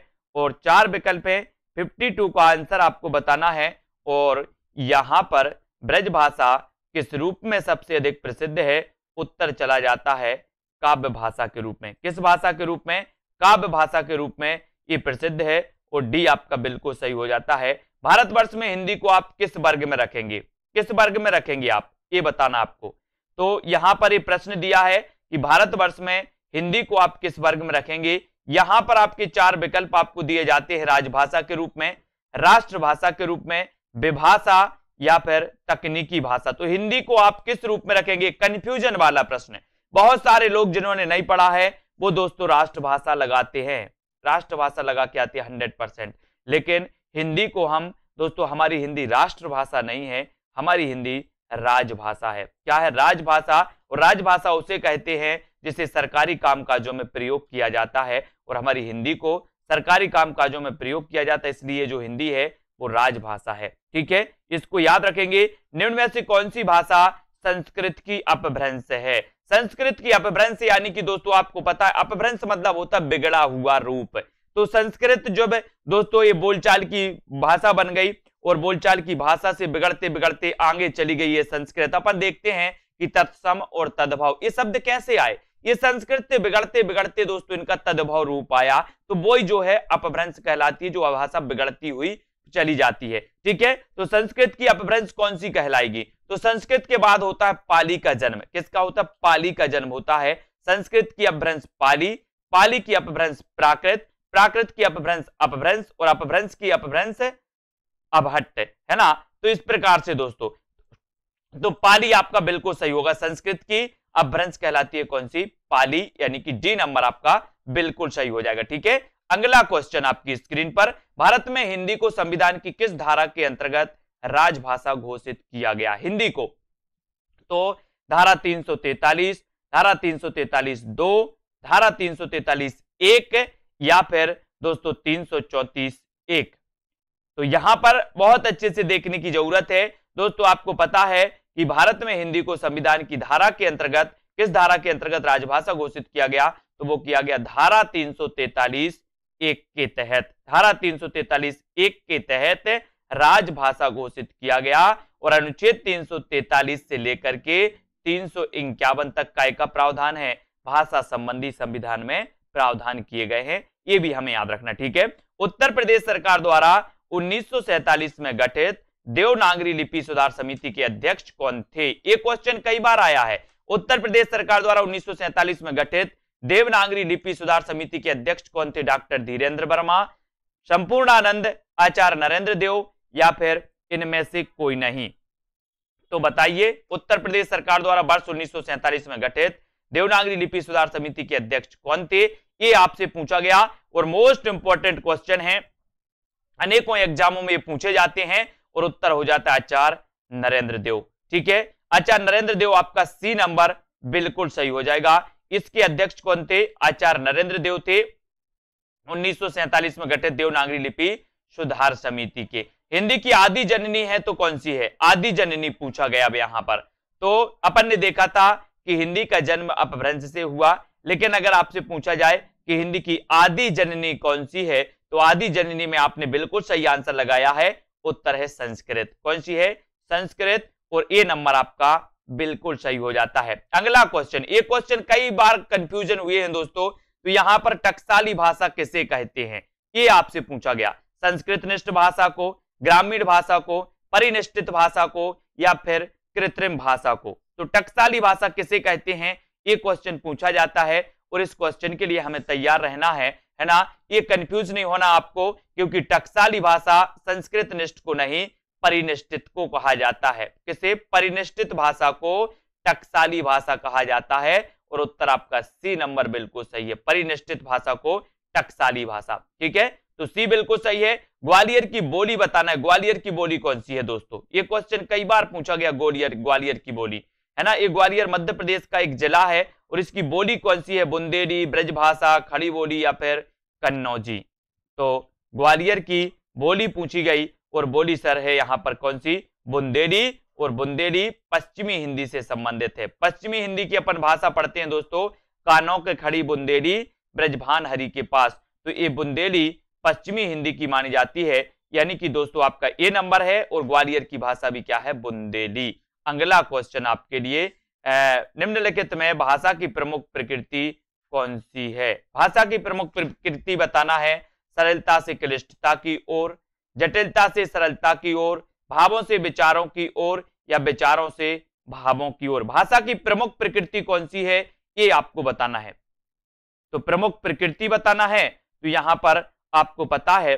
और चार विकल्प है फिफ्टी टू का आंसर आपको बताना है और यहाँ पर ब्रज भाषा किस रूप में सबसे अधिक प्रसिद्ध है उत्तर चला जाता है काव्य भाषा के रूप में किस भाषा के रूप में काव्य भाषा के रूप में ये प्रसिद्ध है तो डी आपका बिल्कुल सही हो जाता है भारतवर्ष में हिंदी को आप किस वर्ग में रखेंगे किस वर्ग में रखेंगे आप ये बताना आपको तो यहां पर ये प्रश्न दिया है कि भारतवर्ष में हिंदी को आप किस वर्ग में रखेंगे यहां पर आपके चार विकल्प आपको दिए जाते हैं राजभाषा के रूप में राष्ट्रभाषा के रूप में विभाषा या फिर तकनीकी भाषा तो हिंदी को आप किस रूप में रखेंगे कंफ्यूजन वाला प्रश्न बहुत सारे लोग जिन्होंने नहीं पढ़ा है वो दोस्तों राष्ट्रभाषा लगाते हैं राष्ट्रभाषा लगा के आती है हंड्रेड परसेंट लेकिन हिंदी को हम दोस्तों हमारी हिंदी राष्ट्रभाषा नहीं है हमारी हिंदी राजभाषा है क्या है राजभाषा और राजभाषा उसे कहते हैं जिसे सरकारी कामकाजों में प्रयोग किया जाता है और हमारी हिंदी को सरकारी कामकाजों में प्रयोग किया जाता है इसलिए जो हिंदी है वो राजभाषा है ठीक है इसको याद रखेंगे निम्न में से कौन सी भाषा संस्कृत की अपभ्रंश है संस्कृत की अपभ्रंश यानी कि दोस्तों आपको पता है अपभ्रंश मतलब होता है बिगड़ा हुआ रूप तो संस्कृत जब दोस्तों ये बोलचाल की भाषा बन गई और बोलचाल की भाषा से बिगड़ते बिगड़ते आगे चली गई है संस्कृत अपन देखते हैं कि तत्सम और तद्भव ये शब्द कैसे आए ये संस्कृत से बिगड़ते बिगड़ते दोस्तों इनका तद्भव रूप आया तो वो जो है अपभ्रंश कहलाती है जो भाषा बिगड़ती हुई चली जाती है ठीक है तो संस्कृत की अपभ्रंश कौन सी कहलाएगी तो संस्कृत के बाद होता है पाली का जन्म किसका होता है पाली का जन्म होता है संस्कृत की अपभ्रंश पाली पाली की अपभ्रंश प्राकृत प्राकृत की अपभ्रंश अपभ्रंश और अपभ्रंश की अपभ्रंश अभट्ट है ना तो इस प्रकार से दोस्तों तो पाली आपका बिल्कुल सही होगा संस्कृत की अपभ्रंश कहलाती है कौन सी पाली यानी कि डी नंबर आपका बिल्कुल सही हो जाएगा ठीक है अगला क्वेश्चन आपकी स्क्रीन पर भारत में हिंदी को संविधान की किस धारा के अंतर्गत राजभाषा घोषित किया गया हिंदी को तो धारा 343, धारा 343 दो धारा 343 एक या फिर दोस्तों 334 एक तो यहां पर बहुत अच्छे से देखने की जरूरत है दोस्तों आपको पता है कि भारत में हिंदी को संविधान की धारा के अंतर्गत किस धारा के अंतर्गत राजभाषा घोषित किया गया तो वो किया गया धारा 343 एक के तहत धारा 343 एक के तहत राजभाषा घोषित किया गया और अनुच्छेद 343 से लेकर के तीन तक का एक प्रावधान है भाषा संबंधी संविधान में प्रावधान किए गए हैं ये भी हमें याद रखना ठीक है उत्तर प्रदेश सरकार द्वारा उन्नीस में गठित देवनागरी लिपि सुधार समिति के अध्यक्ष कौन थे ये क्वेश्चन कई बार आया है उत्तर प्रदेश सरकार द्वारा उन्नीस में गठित देवनागरी लिपि सुधार समिति के अध्यक्ष कौन थे डॉक्टर धीरेन्द्र वर्मा संपूर्णानंद आचार्य नरेंद्र देव या फिर इनमें से कोई नहीं तो बताइए उत्तर प्रदेश सरकार द्वारा वर्ष उन्नीस में गठित देवनागरी लिपि सुधार समिति के अध्यक्ष कौन थे ये आपसे पूछा गया और मोस्ट इंपॉर्टेंट क्वेश्चन है अनेकों एग्जामों में पूछे जाते हैं और उत्तर हो जाता है आचार्य नरेंद्र देव ठीक है आचार्य नरेंद्र देव आपका सी नंबर बिल्कुल सही हो जाएगा इसके अध्यक्ष कौन थे आचार्य नरेंद्र देव थे उन्नीस में गठित देवनागरी लिपि सुधार समिति के हिंदी की आदि जननी है तो कौन सी है आदि जननी पूछा गया अब यहां पर तो अपन ने देखा था कि हिंदी का जन्म अपभ्रंश से हुआ लेकिन अगर आपसे पूछा जाए कि हिंदी की आदि जननी कौन सी है तो आदि जननी में आपने बिल्कुल सही आंसर लगाया है उत्तर है संस्कृत कौन सी है संस्कृत और ए नंबर आपका बिल्कुल सही हो जाता है अगला क्वेश्चन ये क्वेश्चन कई बार कंफ्यूजन हुए हैं दोस्तों तो यहाँ पर टकसाली भाषा किसे कहते हैं ये आपसे पूछा गया संस्कृत निष्ठ भाषा को ग्रामीण भाषा को परिनिष्ठित भाषा को या फिर कृत्रिम भाषा को तो टकसाली भाषा किसे कहते हैं ये क्वेश्चन पूछा जाता है और इस क्वेश्चन के लिए हमें तैयार रहना है है ना ये कंफ्यूज नहीं होना आपको क्योंकि टकसाली भाषा संस्कृत निष्ठ को नहीं परिनिष्ठित को कहा जाता है किसे परिनिष्ठित भाषा को टकसाली भाषा कहा जाता है और उत्तर आपका सी नंबर बिल्कुल सही है परिनिष्ठित भाषा को टकसाली भाषा ठीक है तो सी बिल्कुल सही है ग्वालियर की बोली बताना है ग्वालियर की बोली कौन सी है दोस्तों ये क्वेश्चन कई बार पूछा गया ग्वालियर ग्वालियर की बोली है ना ये ग्वालियर मध्य प्रदेश का एक जिला है और इसकी बोली कौन सी है बुंदेली ब्रजभाषा खड़ी बोली या फिर कन्नौजी तो ग्वालियर की बोली पूछी गई और बोली सर है यहाँ पर कौन सी बुंदेली और बुंदेली पश्चिमी हिंदी से संबंधित है पश्चिमी हिंदी की अपन भाषा पढ़ते हैं दोस्तों कानों के खड़ी बुंदेली ब्रजभान हरी के पास तो ये बुंदेली पश्चिमी हिंदी की मानी जाती है यानी कि दोस्तों आपका ए नंबर है और ग्वालियर की भाषा भी क्या है बुंदेली अगला क्वेश्चन आपके लिए निम्नलिखित में भाषा की प्रमुख प्रकृति कौन सी है भाषा की प्रमुख प्रकृति बताना है सरलता से क्लिष्टता की ओर जटिलता से सरलता की ओर भावों से विचारों की ओर या विचारों से भावों की ओर भाषा की प्रमुख प्रकृति कौन सी है ये आपको बताना है तो प्रमुख प्रकृति बताना है तो यहां पर आपको पता है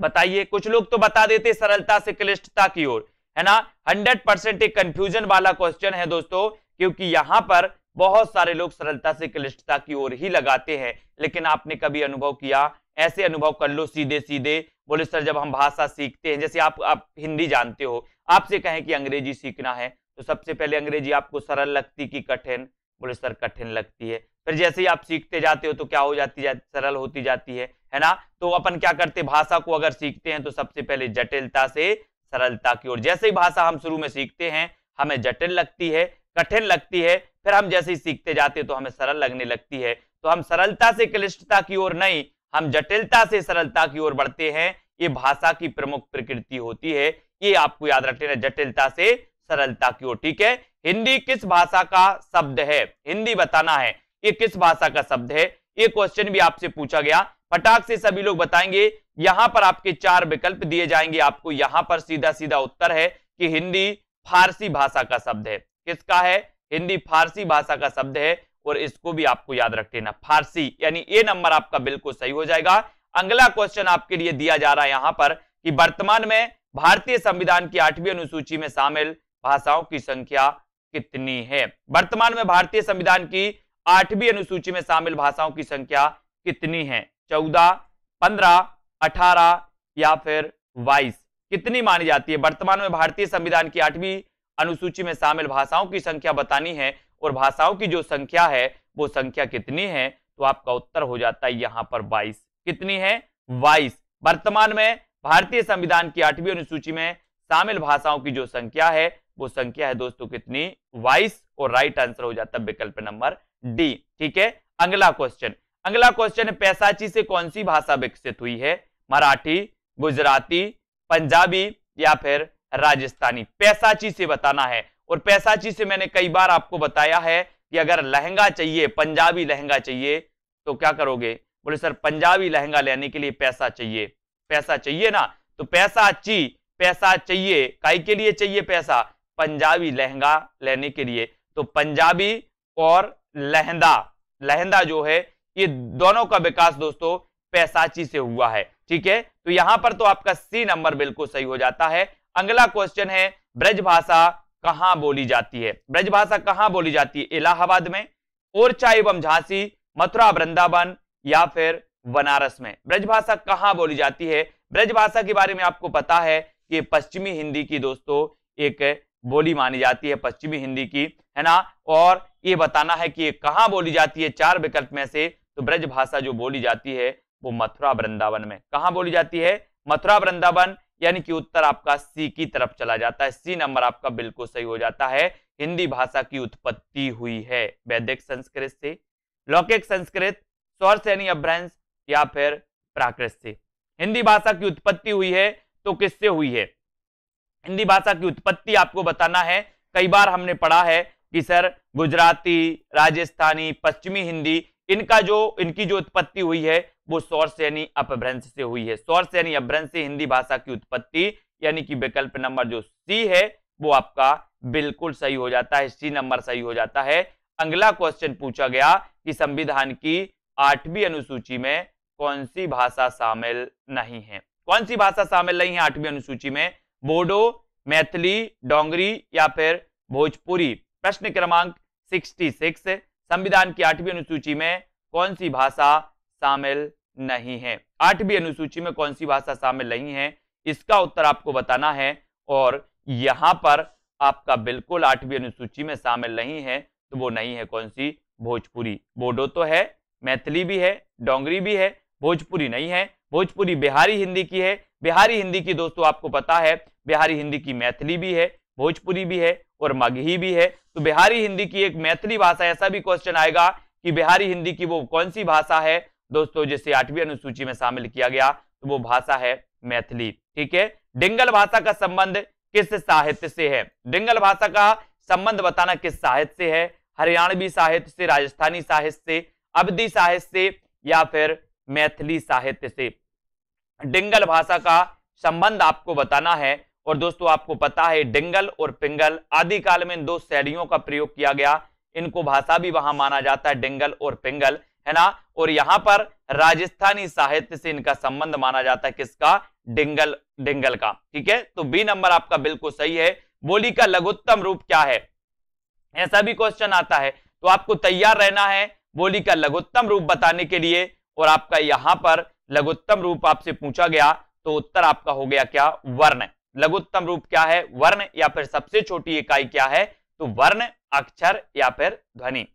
बताइए कुछ लोग तो बता देते सरलता से क्लिष्टता की ओर है ना हंड्रेड परसेंट एक कंफ्यूजन वाला क्वेश्चन है दोस्तों क्योंकि यहां पर बहुत सारे लोग सरलता से क्लिष्टता की ओर ही लगाते हैं लेकिन आपने कभी अनुभव किया ऐसे अनुभव कर लो सीधे सीधे बोले सर जब हम भाषा सीखते हैं जैसे आप आप हिंदी जानते हो आपसे कहें कि अंग्रेजी सीखना है तो सबसे पहले अंग्रेजी आपको सरल लगती कि कठिन बोले सर कठिन लगती है फिर जैसे ही आप सीखते जाते हो तो क्या हो जाती जाती सरल होती जाती है है ना तो अपन क्या करते भाषा को अगर सीखते हैं तो सबसे पहले जटिलता से सरलता की ओर जैसे ही भाषा हम शुरू में सीखते हैं हमें जटिल लगती है कठिन लगती है फिर हम जैसे ही सीखते जाते हैं तो हमें सरल लगने लगती है तो हम सरलता से क्लिष्टता की ओर नहीं हम जटिलता से सरलता की ओर बढ़ते हैं ये भाषा की प्रमुख प्रकृति होती है ये आपको याद रखना जटिलता से सरलता की ओर ठीक है हिंदी किस भाषा का शब्द है हिंदी बताना है ये किस भाषा का शब्द है ये क्वेश्चन भी आपसे पूछा गया फटाक से सभी लोग बताएंगे यहां पर आपके चार विकल्प दिए जाएंगे आपको यहां पर सीधा सीधा उत्तर है कि हिंदी फारसी भाषा का शब्द है किसका है हिंदी फारसी भाषा का शब्द है और इसको भी आपको याद रख लेना फारसी यानी ए नंबर आपका बिल्कुल सही हो जाएगा अगला क्वेश्चन आपके लिए दिया जा रहा है यहां पर कि वर्तमान में भारतीय संविधान की आठवीं अनुसूची में शामिल भाषाओं की संख्या कितनी है वर्तमान में भारतीय संविधान की आठवीं अनुसूची में शामिल भाषाओं की संख्या कितनी है चौदह पंद्रह अठारह या फिर बाईस कितनी मानी जाती है वर्तमान में भारतीय संविधान की आठवीं अनुसूची में शामिल भाषाओं की संख्या बतानी है और भाषाओं की जो संख्या है वो संख्या कितनी है तो आपका उत्तर हो जाता है यहां पर बाईस कितनी है बाईस वर्तमान में भारतीय संविधान की आठवीं अनुसूची में शामिल भाषाओं की जो संख्या है वो संख्या है दोस्तों कितनी वाइस और राइट आंसर हो जाता है विकल्प नंबर डी ठीक है अगला क्वेश्चन अगला क्वेश्चन है पैसाची से कौन सी भाषा विकसित हुई है मराठी गुजराती पंजाबी या फिर राजस्थानी पैसाची से बताना है और पैसाची से मैंने कई बार आपको बताया है कि अगर लहंगा चाहिए पंजाबी लहंगा चाहिए तो क्या करोगे बोले सर पंजाबी लहंगा लेने के लिए पैसा चाहिए पैसा चाहिए ना तो पैसा ची पैसा चाहिए काई के लिए चाहिए पैसा पंजाबी लहंगा लेने के लिए तो पंजाबी और लहंदा लहंदा जो है ये दोनों का विकास दोस्तों पैसाची से हुआ है ठीक है तो यहां पर तो आपका सी नंबर बिल्कुल सही हो जाता है अगला क्वेश्चन है ब्रजभाषा कहां बोली जाती है ब्रजभाषा कहां बोली जाती है इलाहाबाद में ओरछा एवं झांसी मथुरा वृंदावन या फिर बनारस में ब्रजभाषा कहां बोली जाती है ब्रजभाषा के बारे में आपको पता है कि पश्चिमी हिंदी की दोस्तों एक बोली मानी जाती है पश्चिमी हिंदी की है ना और ये बताना है कि ये कहाँ बोली जाती है चार विकल्प में से तो ब्रज भाषा जो बोली जाती है वो मथुरा वृंदावन में कहा बोली जाती है मथुरा वृंदावन यानी कि उत्तर आपका सी की तरफ चला जाता है सी नंबर आपका बिल्कुल सही हो जाता है हिंदी भाषा की उत्पत्ति हुई है वैदिक संस्कृत से लौकिक संस्कृत से यानी अभ्रंश या फिर प्राकृत से हिंदी भाषा की उत्पत्ति हुई है तो किससे हुई है हिंदी भाषा की उत्पत्ति आपको बताना है कई बार हमने पढ़ा है कि सर गुजराती राजस्थानी पश्चिमी हिंदी इनका जो इनकी जो उत्पत्ति हुई है वो सोर्स यानी अपभ्रंश से हुई है सोर्स यानी अपभ्रंश से हिंदी भाषा की उत्पत्ति यानी कि विकल्प नंबर जो सी है वो आपका बिल्कुल सही हो जाता है सी नंबर सही हो जाता है अगला क्वेश्चन पूछा गया कि संविधान की आठवीं अनुसूची में कौन सी भाषा शामिल नहीं है कौन सी भाषा शामिल नहीं है आठवीं अनुसूची में बोडो मैथिली डोंगरी या फिर भोजपुरी प्रश्न क्रमांक 66 संविधान की आठवीं अनुसूची में कौन सी भाषा शामिल नहीं है आठवीं अनुसूची में कौन सी भाषा शामिल नहीं है इसका उत्तर आपको बताना है और यहां पर आपका बिल्कुल आठवीं अनुसूची में शामिल नहीं है तो वो नहीं है कौन सी भोजपुरी बोडो तो है मैथिली भी है डोंगरी भी है भोजपुरी नहीं है भोजपुरी बिहारी हिंदी की है बिहारी हिंदी की दोस्तों आपको पता है बिहारी हिंदी की मैथिली भी है भोजपुरी भी है और मगही भी है तो बिहारी हिंदी की एक मैथिली भाषा ऐसा भी क्वेश्चन आएगा कि बिहारी हिंदी की वो कौन सी भाषा है दोस्तों जिसे आठवीं अनुसूची में शामिल किया गया तो वो भाषा है मैथिली ठीक है डिंगल भाषा का संबंध किस साहित्य से है डिंगल भाषा का संबंध बताना किस साहित्य से है हरियाणवी साहित्य से राजस्थानी साहित्य से अवधि साहित्य से या फिर मैथिली साहित्य से डिंगल भाषा का संबंध आपको बताना है और दोस्तों आपको पता है डिंगल और पिंगल आदि काल में इन दो शैलियों का प्रयोग किया गया इनको भाषा भी वहां माना जाता है डिंगल और पिंगल है ना और यहाँ पर राजस्थानी साहित्य से इनका संबंध माना जाता है किसका डिंगल डिंगल का ठीक है तो बी नंबर आपका बिल्कुल सही है बोली का लघुत्तम रूप क्या है ऐसा भी क्वेश्चन आता है तो आपको तैयार रहना है बोली का लघुत्तम रूप बताने के लिए और आपका यहां पर लघुत्तम रूप आपसे पूछा गया तो उत्तर आपका हो गया क्या वर्ण लघुत्तम रूप क्या है वर्ण या फिर सबसे छोटी इकाई क्या है तो वर्ण अक्षर या फिर ध्वनि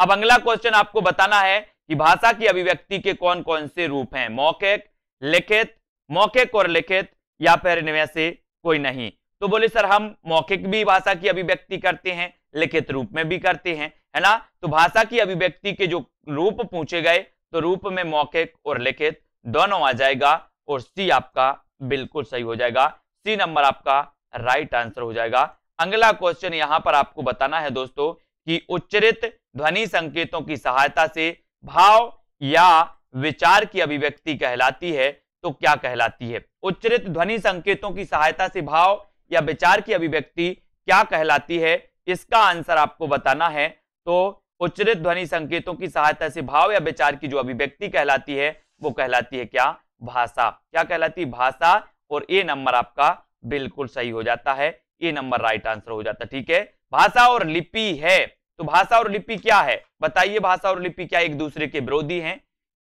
अब अगला क्वेश्चन आपको बताना है कि भाषा की अभिव्यक्ति के कौन कौन से रूप हैं मौखिक लिखित मौखिक और लिखित या फिर इनमें से कोई नहीं तो बोले सर हम मौखिक भी भाषा की अभिव्यक्ति करते हैं लिखित रूप में भी करते हैं है ना तो भाषा की अभिव्यक्ति के जो रूप पूछे गए तो रूप में मौखिक और लिखित दोनों आ जाएगा और सी आपका बिल्कुल सही हो जाएगा सी नंबर आपका राइट आंसर हो जाएगा अगला क्वेश्चन यहां पर आपको बताना है दोस्तों कि उच्चरित ध्वनि संकेतों की सहायता से भाव या विचार की अभिव्यक्ति कहलाती है तो क्या कहलाती है उच्चरित ध्वनि संकेतों की सहायता से भाव या विचार की अभिव्यक्ति क्या कहलाती है इसका आंसर आपको बताना है तो उच्चरित ध्वनि संकेतों की सहायता से भाव या विचार की जो अभिव्यक्ति कहलाती है वो कहलाती है क्या भाषा क्या कहलाती भाषा और ए नंबर आपका बिल्कुल सही हो जाता है ए नंबर राइट आंसर हो जाता है ठीक है भाषा और लिपि है तो भाषा और लिपि क्या है बताइए भाषा और लिपि क्या एक दूसरे के विरोधी हैं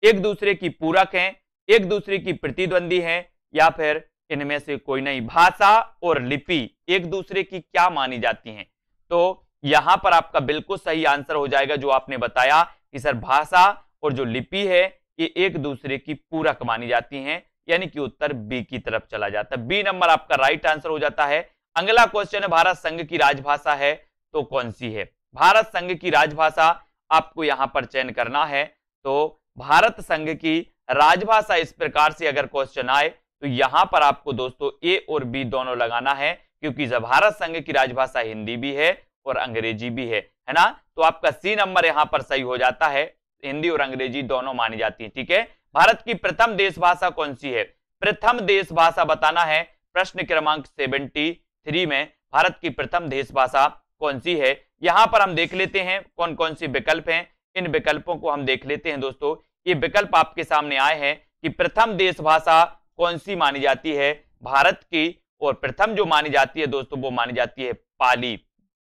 एक दूसरे की पूरक हैं एक दूसरे की प्रतिद्वंदी हैं या फिर इनमें से कोई नहीं भाषा और लिपि एक दूसरे की क्या मानी जाती हैं तो यहां पर आपका बिल्कुल सही आंसर हो जाएगा जो आपने बताया कि सर भाषा और जो लिपि है ये एक दूसरे की पूरक मानी जाती हैं यानी कि उत्तर बी की तरफ चला जाता है बी नंबर आपका राइट आंसर हो जाता है अगला क्वेश्चन है भारत संघ की राजभाषा है तो कौन सी है भारत संघ की राजभाषा आपको यहां पर चयन करना है तो भारत संघ की राजभाषा इस प्रकार से अगर क्वेश्चन आए तो यहां पर आपको दोस्तों ए और बी दोनों लगाना है क्योंकि भारत संघ की राजभाषा हिंदी भी है और अंग्रेजी भी है है ना तो आपका सी नंबर यहां पर सही हो जाता है हिंदी और अंग्रेजी दोनों मानी जाती है ठीक है भारत की प्रथम देश भाषा कौन सी है प्रथम देश भाषा बताना है प्रश्न क्रमांक सेवेंटी थ्री में भारत की प्रथम देश भाषा कौन सी है यहां पर हम देख लेते हैं कौन कौन सी विकल्प हैं इन विकल्पों को हम देख लेते हैं दोस्तों ये विकल्प आपके सामने आए हैं कि प्रथम देश भाषा कौन सी मानी जाती है भारत की और प्रथम जो मानी जाती है दोस्तों वो मानी जाती है पाली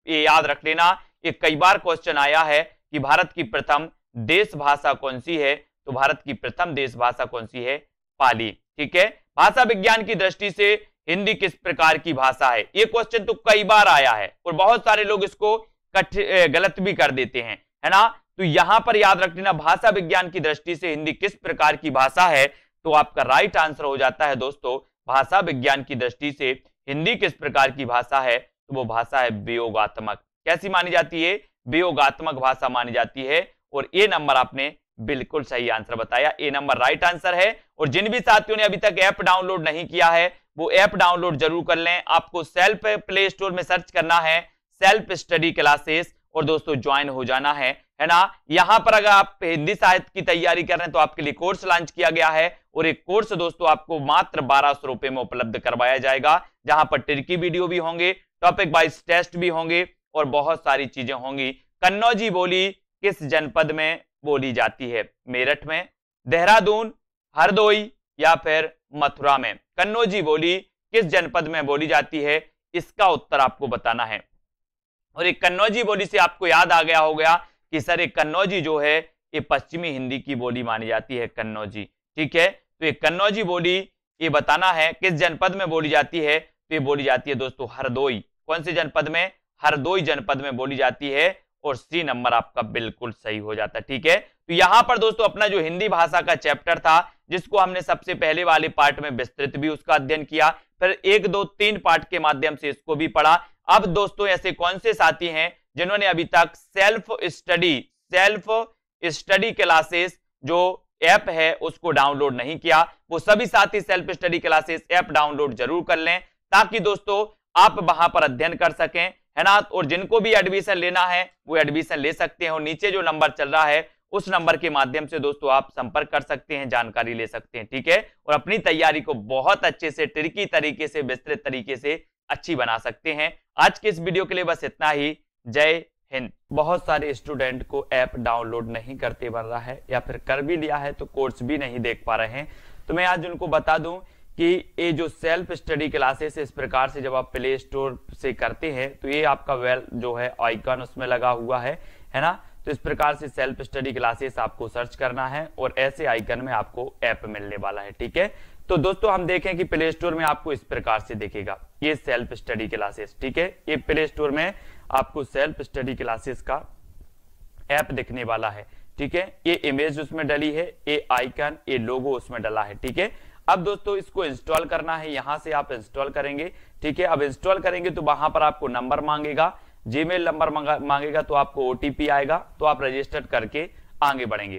ये याद रख लेना ये कई बार क्वेश्चन आया है कि भारत की प्रथम देश भाषा कौन सी है तो भारत की प्रथम देश भाषा कौन सी है पाली ठीक है भाषा विज्ञान की दृष्टि से हिंदी किस प्रकार की भाषा है ये क्वेश्चन तो कई बार आया है और बहुत सारे लोग इसको कठ गलत भी कर देते हैं है ना तो यहां पर याद रख लेना भाषा विज्ञान की दृष्टि से हिंदी किस प्रकार की भाषा है तो आपका राइट आंसर हो जाता है दोस्तों भाषा विज्ञान की दृष्टि से हिंदी किस प्रकार की भाषा है तो वो भाषा है वियोगात्मक कैसी मानी जाती है वियोगात्मक भाषा मानी जाती है और ए नंबर आपने बिल्कुल सही आंसर बताया ए नंबर राइट आंसर है और जिन भी साथियों ने अभी तक ऐप डाउनलोड नहीं किया है वो ऐप डाउनलोड जरूर कर लें आपको सेल्फ प्ले स्टोर में सर्च करना है सेल्फ स्टडी क्लासेस और दोस्तों ज्वाइन हो जाना है है ना यहां पर अगर आप हिंदी साहित्य की तैयारी कर रहे हैं तो आपके लिए कोर्स लॉन्च किया गया है और एक कोर्स दोस्तों आपको मात्र बारह सौ रुपए में उपलब्ध करवाया जाएगा जहां पर टिरकी वीडियो भी होंगे टॉपिक वाइज टेस्ट भी होंगे और बहुत सारी चीजें होंगी कन्नौजी बोली किस जनपद में बोली जाती है मेरठ में देहरादून हरदोई या फिर मथुरा में कन्नौजी बोली किस जनपद में बोली जाती है इसका उत्तर आपको बताना है और एक कन्नौजी बोली से आपको याद आ गया हो गया कि सर एक कन्नौजी जो है ये पश्चिमी हिंदी की बोली मानी जाती है कन्नौजी ठीक है तो ये कन्नौजी बोली ये बताना है किस जनपद में बोली जाती है तो ये बोली जाती है दोस्तों हरदोई कौन से जनपद में हरदोई जनपद में बोली जाती है और सी नंबर आपका बिल्कुल सही हो जाता है ठीक है तो यहां पर दोस्तों अपना जो हिंदी भाषा का चैप्टर था जिसको हमने सबसे पहले वाले पार्ट में विस्तृत भी उसका अध्ययन किया फिर एक दो तीन पार्ट के माध्यम से इसको भी पढ़ा अब दोस्तों ऐसे कौन से साथी हैं जिन्होंने अभी तक self study self study classes जो ऐप है उसको डाउनलोड नहीं किया वो सभी साथी self study classes app download जरूर कर लें ताकि दोस्तों आप वहां पर अध्ययन कर सकें है ना और जिनको भी एडमिशन लेना है वो एडमिशन ले सकते हैं और नीचे जो नंबर चल रहा है उस नंबर के माध्यम से दोस्तों आप संपर्क कर सकते हैं जानकारी ले सकते हैं ठीक है और अपनी तैयारी को बहुत अच्छे से ट्रिकी तरीके से विस्तृत तरीके से अच्छी बना सकते हैं आज के इस वीडियो के लिए बस इतना ही जय हिंद बहुत सारे स्टूडेंट को ऐप डाउनलोड नहीं करते बन रहा है या फिर कर भी लिया है तो कोर्स भी नहीं देख पा रहे हैं तो मैं आज उनको बता दूं कि ये जो सेल्फ स्टडी क्लासेस इस प्रकार से जब आप प्ले स्टोर से करते हैं तो ये आपका वेल जो है आइकन उसमें लगा हुआ है है ना तो इस प्रकार से सेल्फ स्टडी क्लासेस आपको सर्च करना है और ऐसे आइकन में आपको ऐप मिलने वाला है ठीक है तो दोस्तों हम देखें कि प्ले स्टोर में आपको इस प्रकार से देखेगा ये सेल्फ स्टडी क्लासेस ठीक है ये प्ले स्टोर में आपको सेल्फ स्टडी क्लासेस का ऐप दिखने वाला है ठीक है ये इमेज उसमें डली है ये आइकन ये लोगो उसमें डला है ठीक है अब दोस्तों इसको इंस्टॉल करना है यहां से आप इंस्टॉल करेंगे ठीक है अब इंस्टॉल करेंगे तो वहां पर आपको नंबर मांगेगा जीमेल नंबर मांगेगा तो आपको ओटीपी आएगा तो आप रजिस्टर्ड करके आगे बढ़ेंगे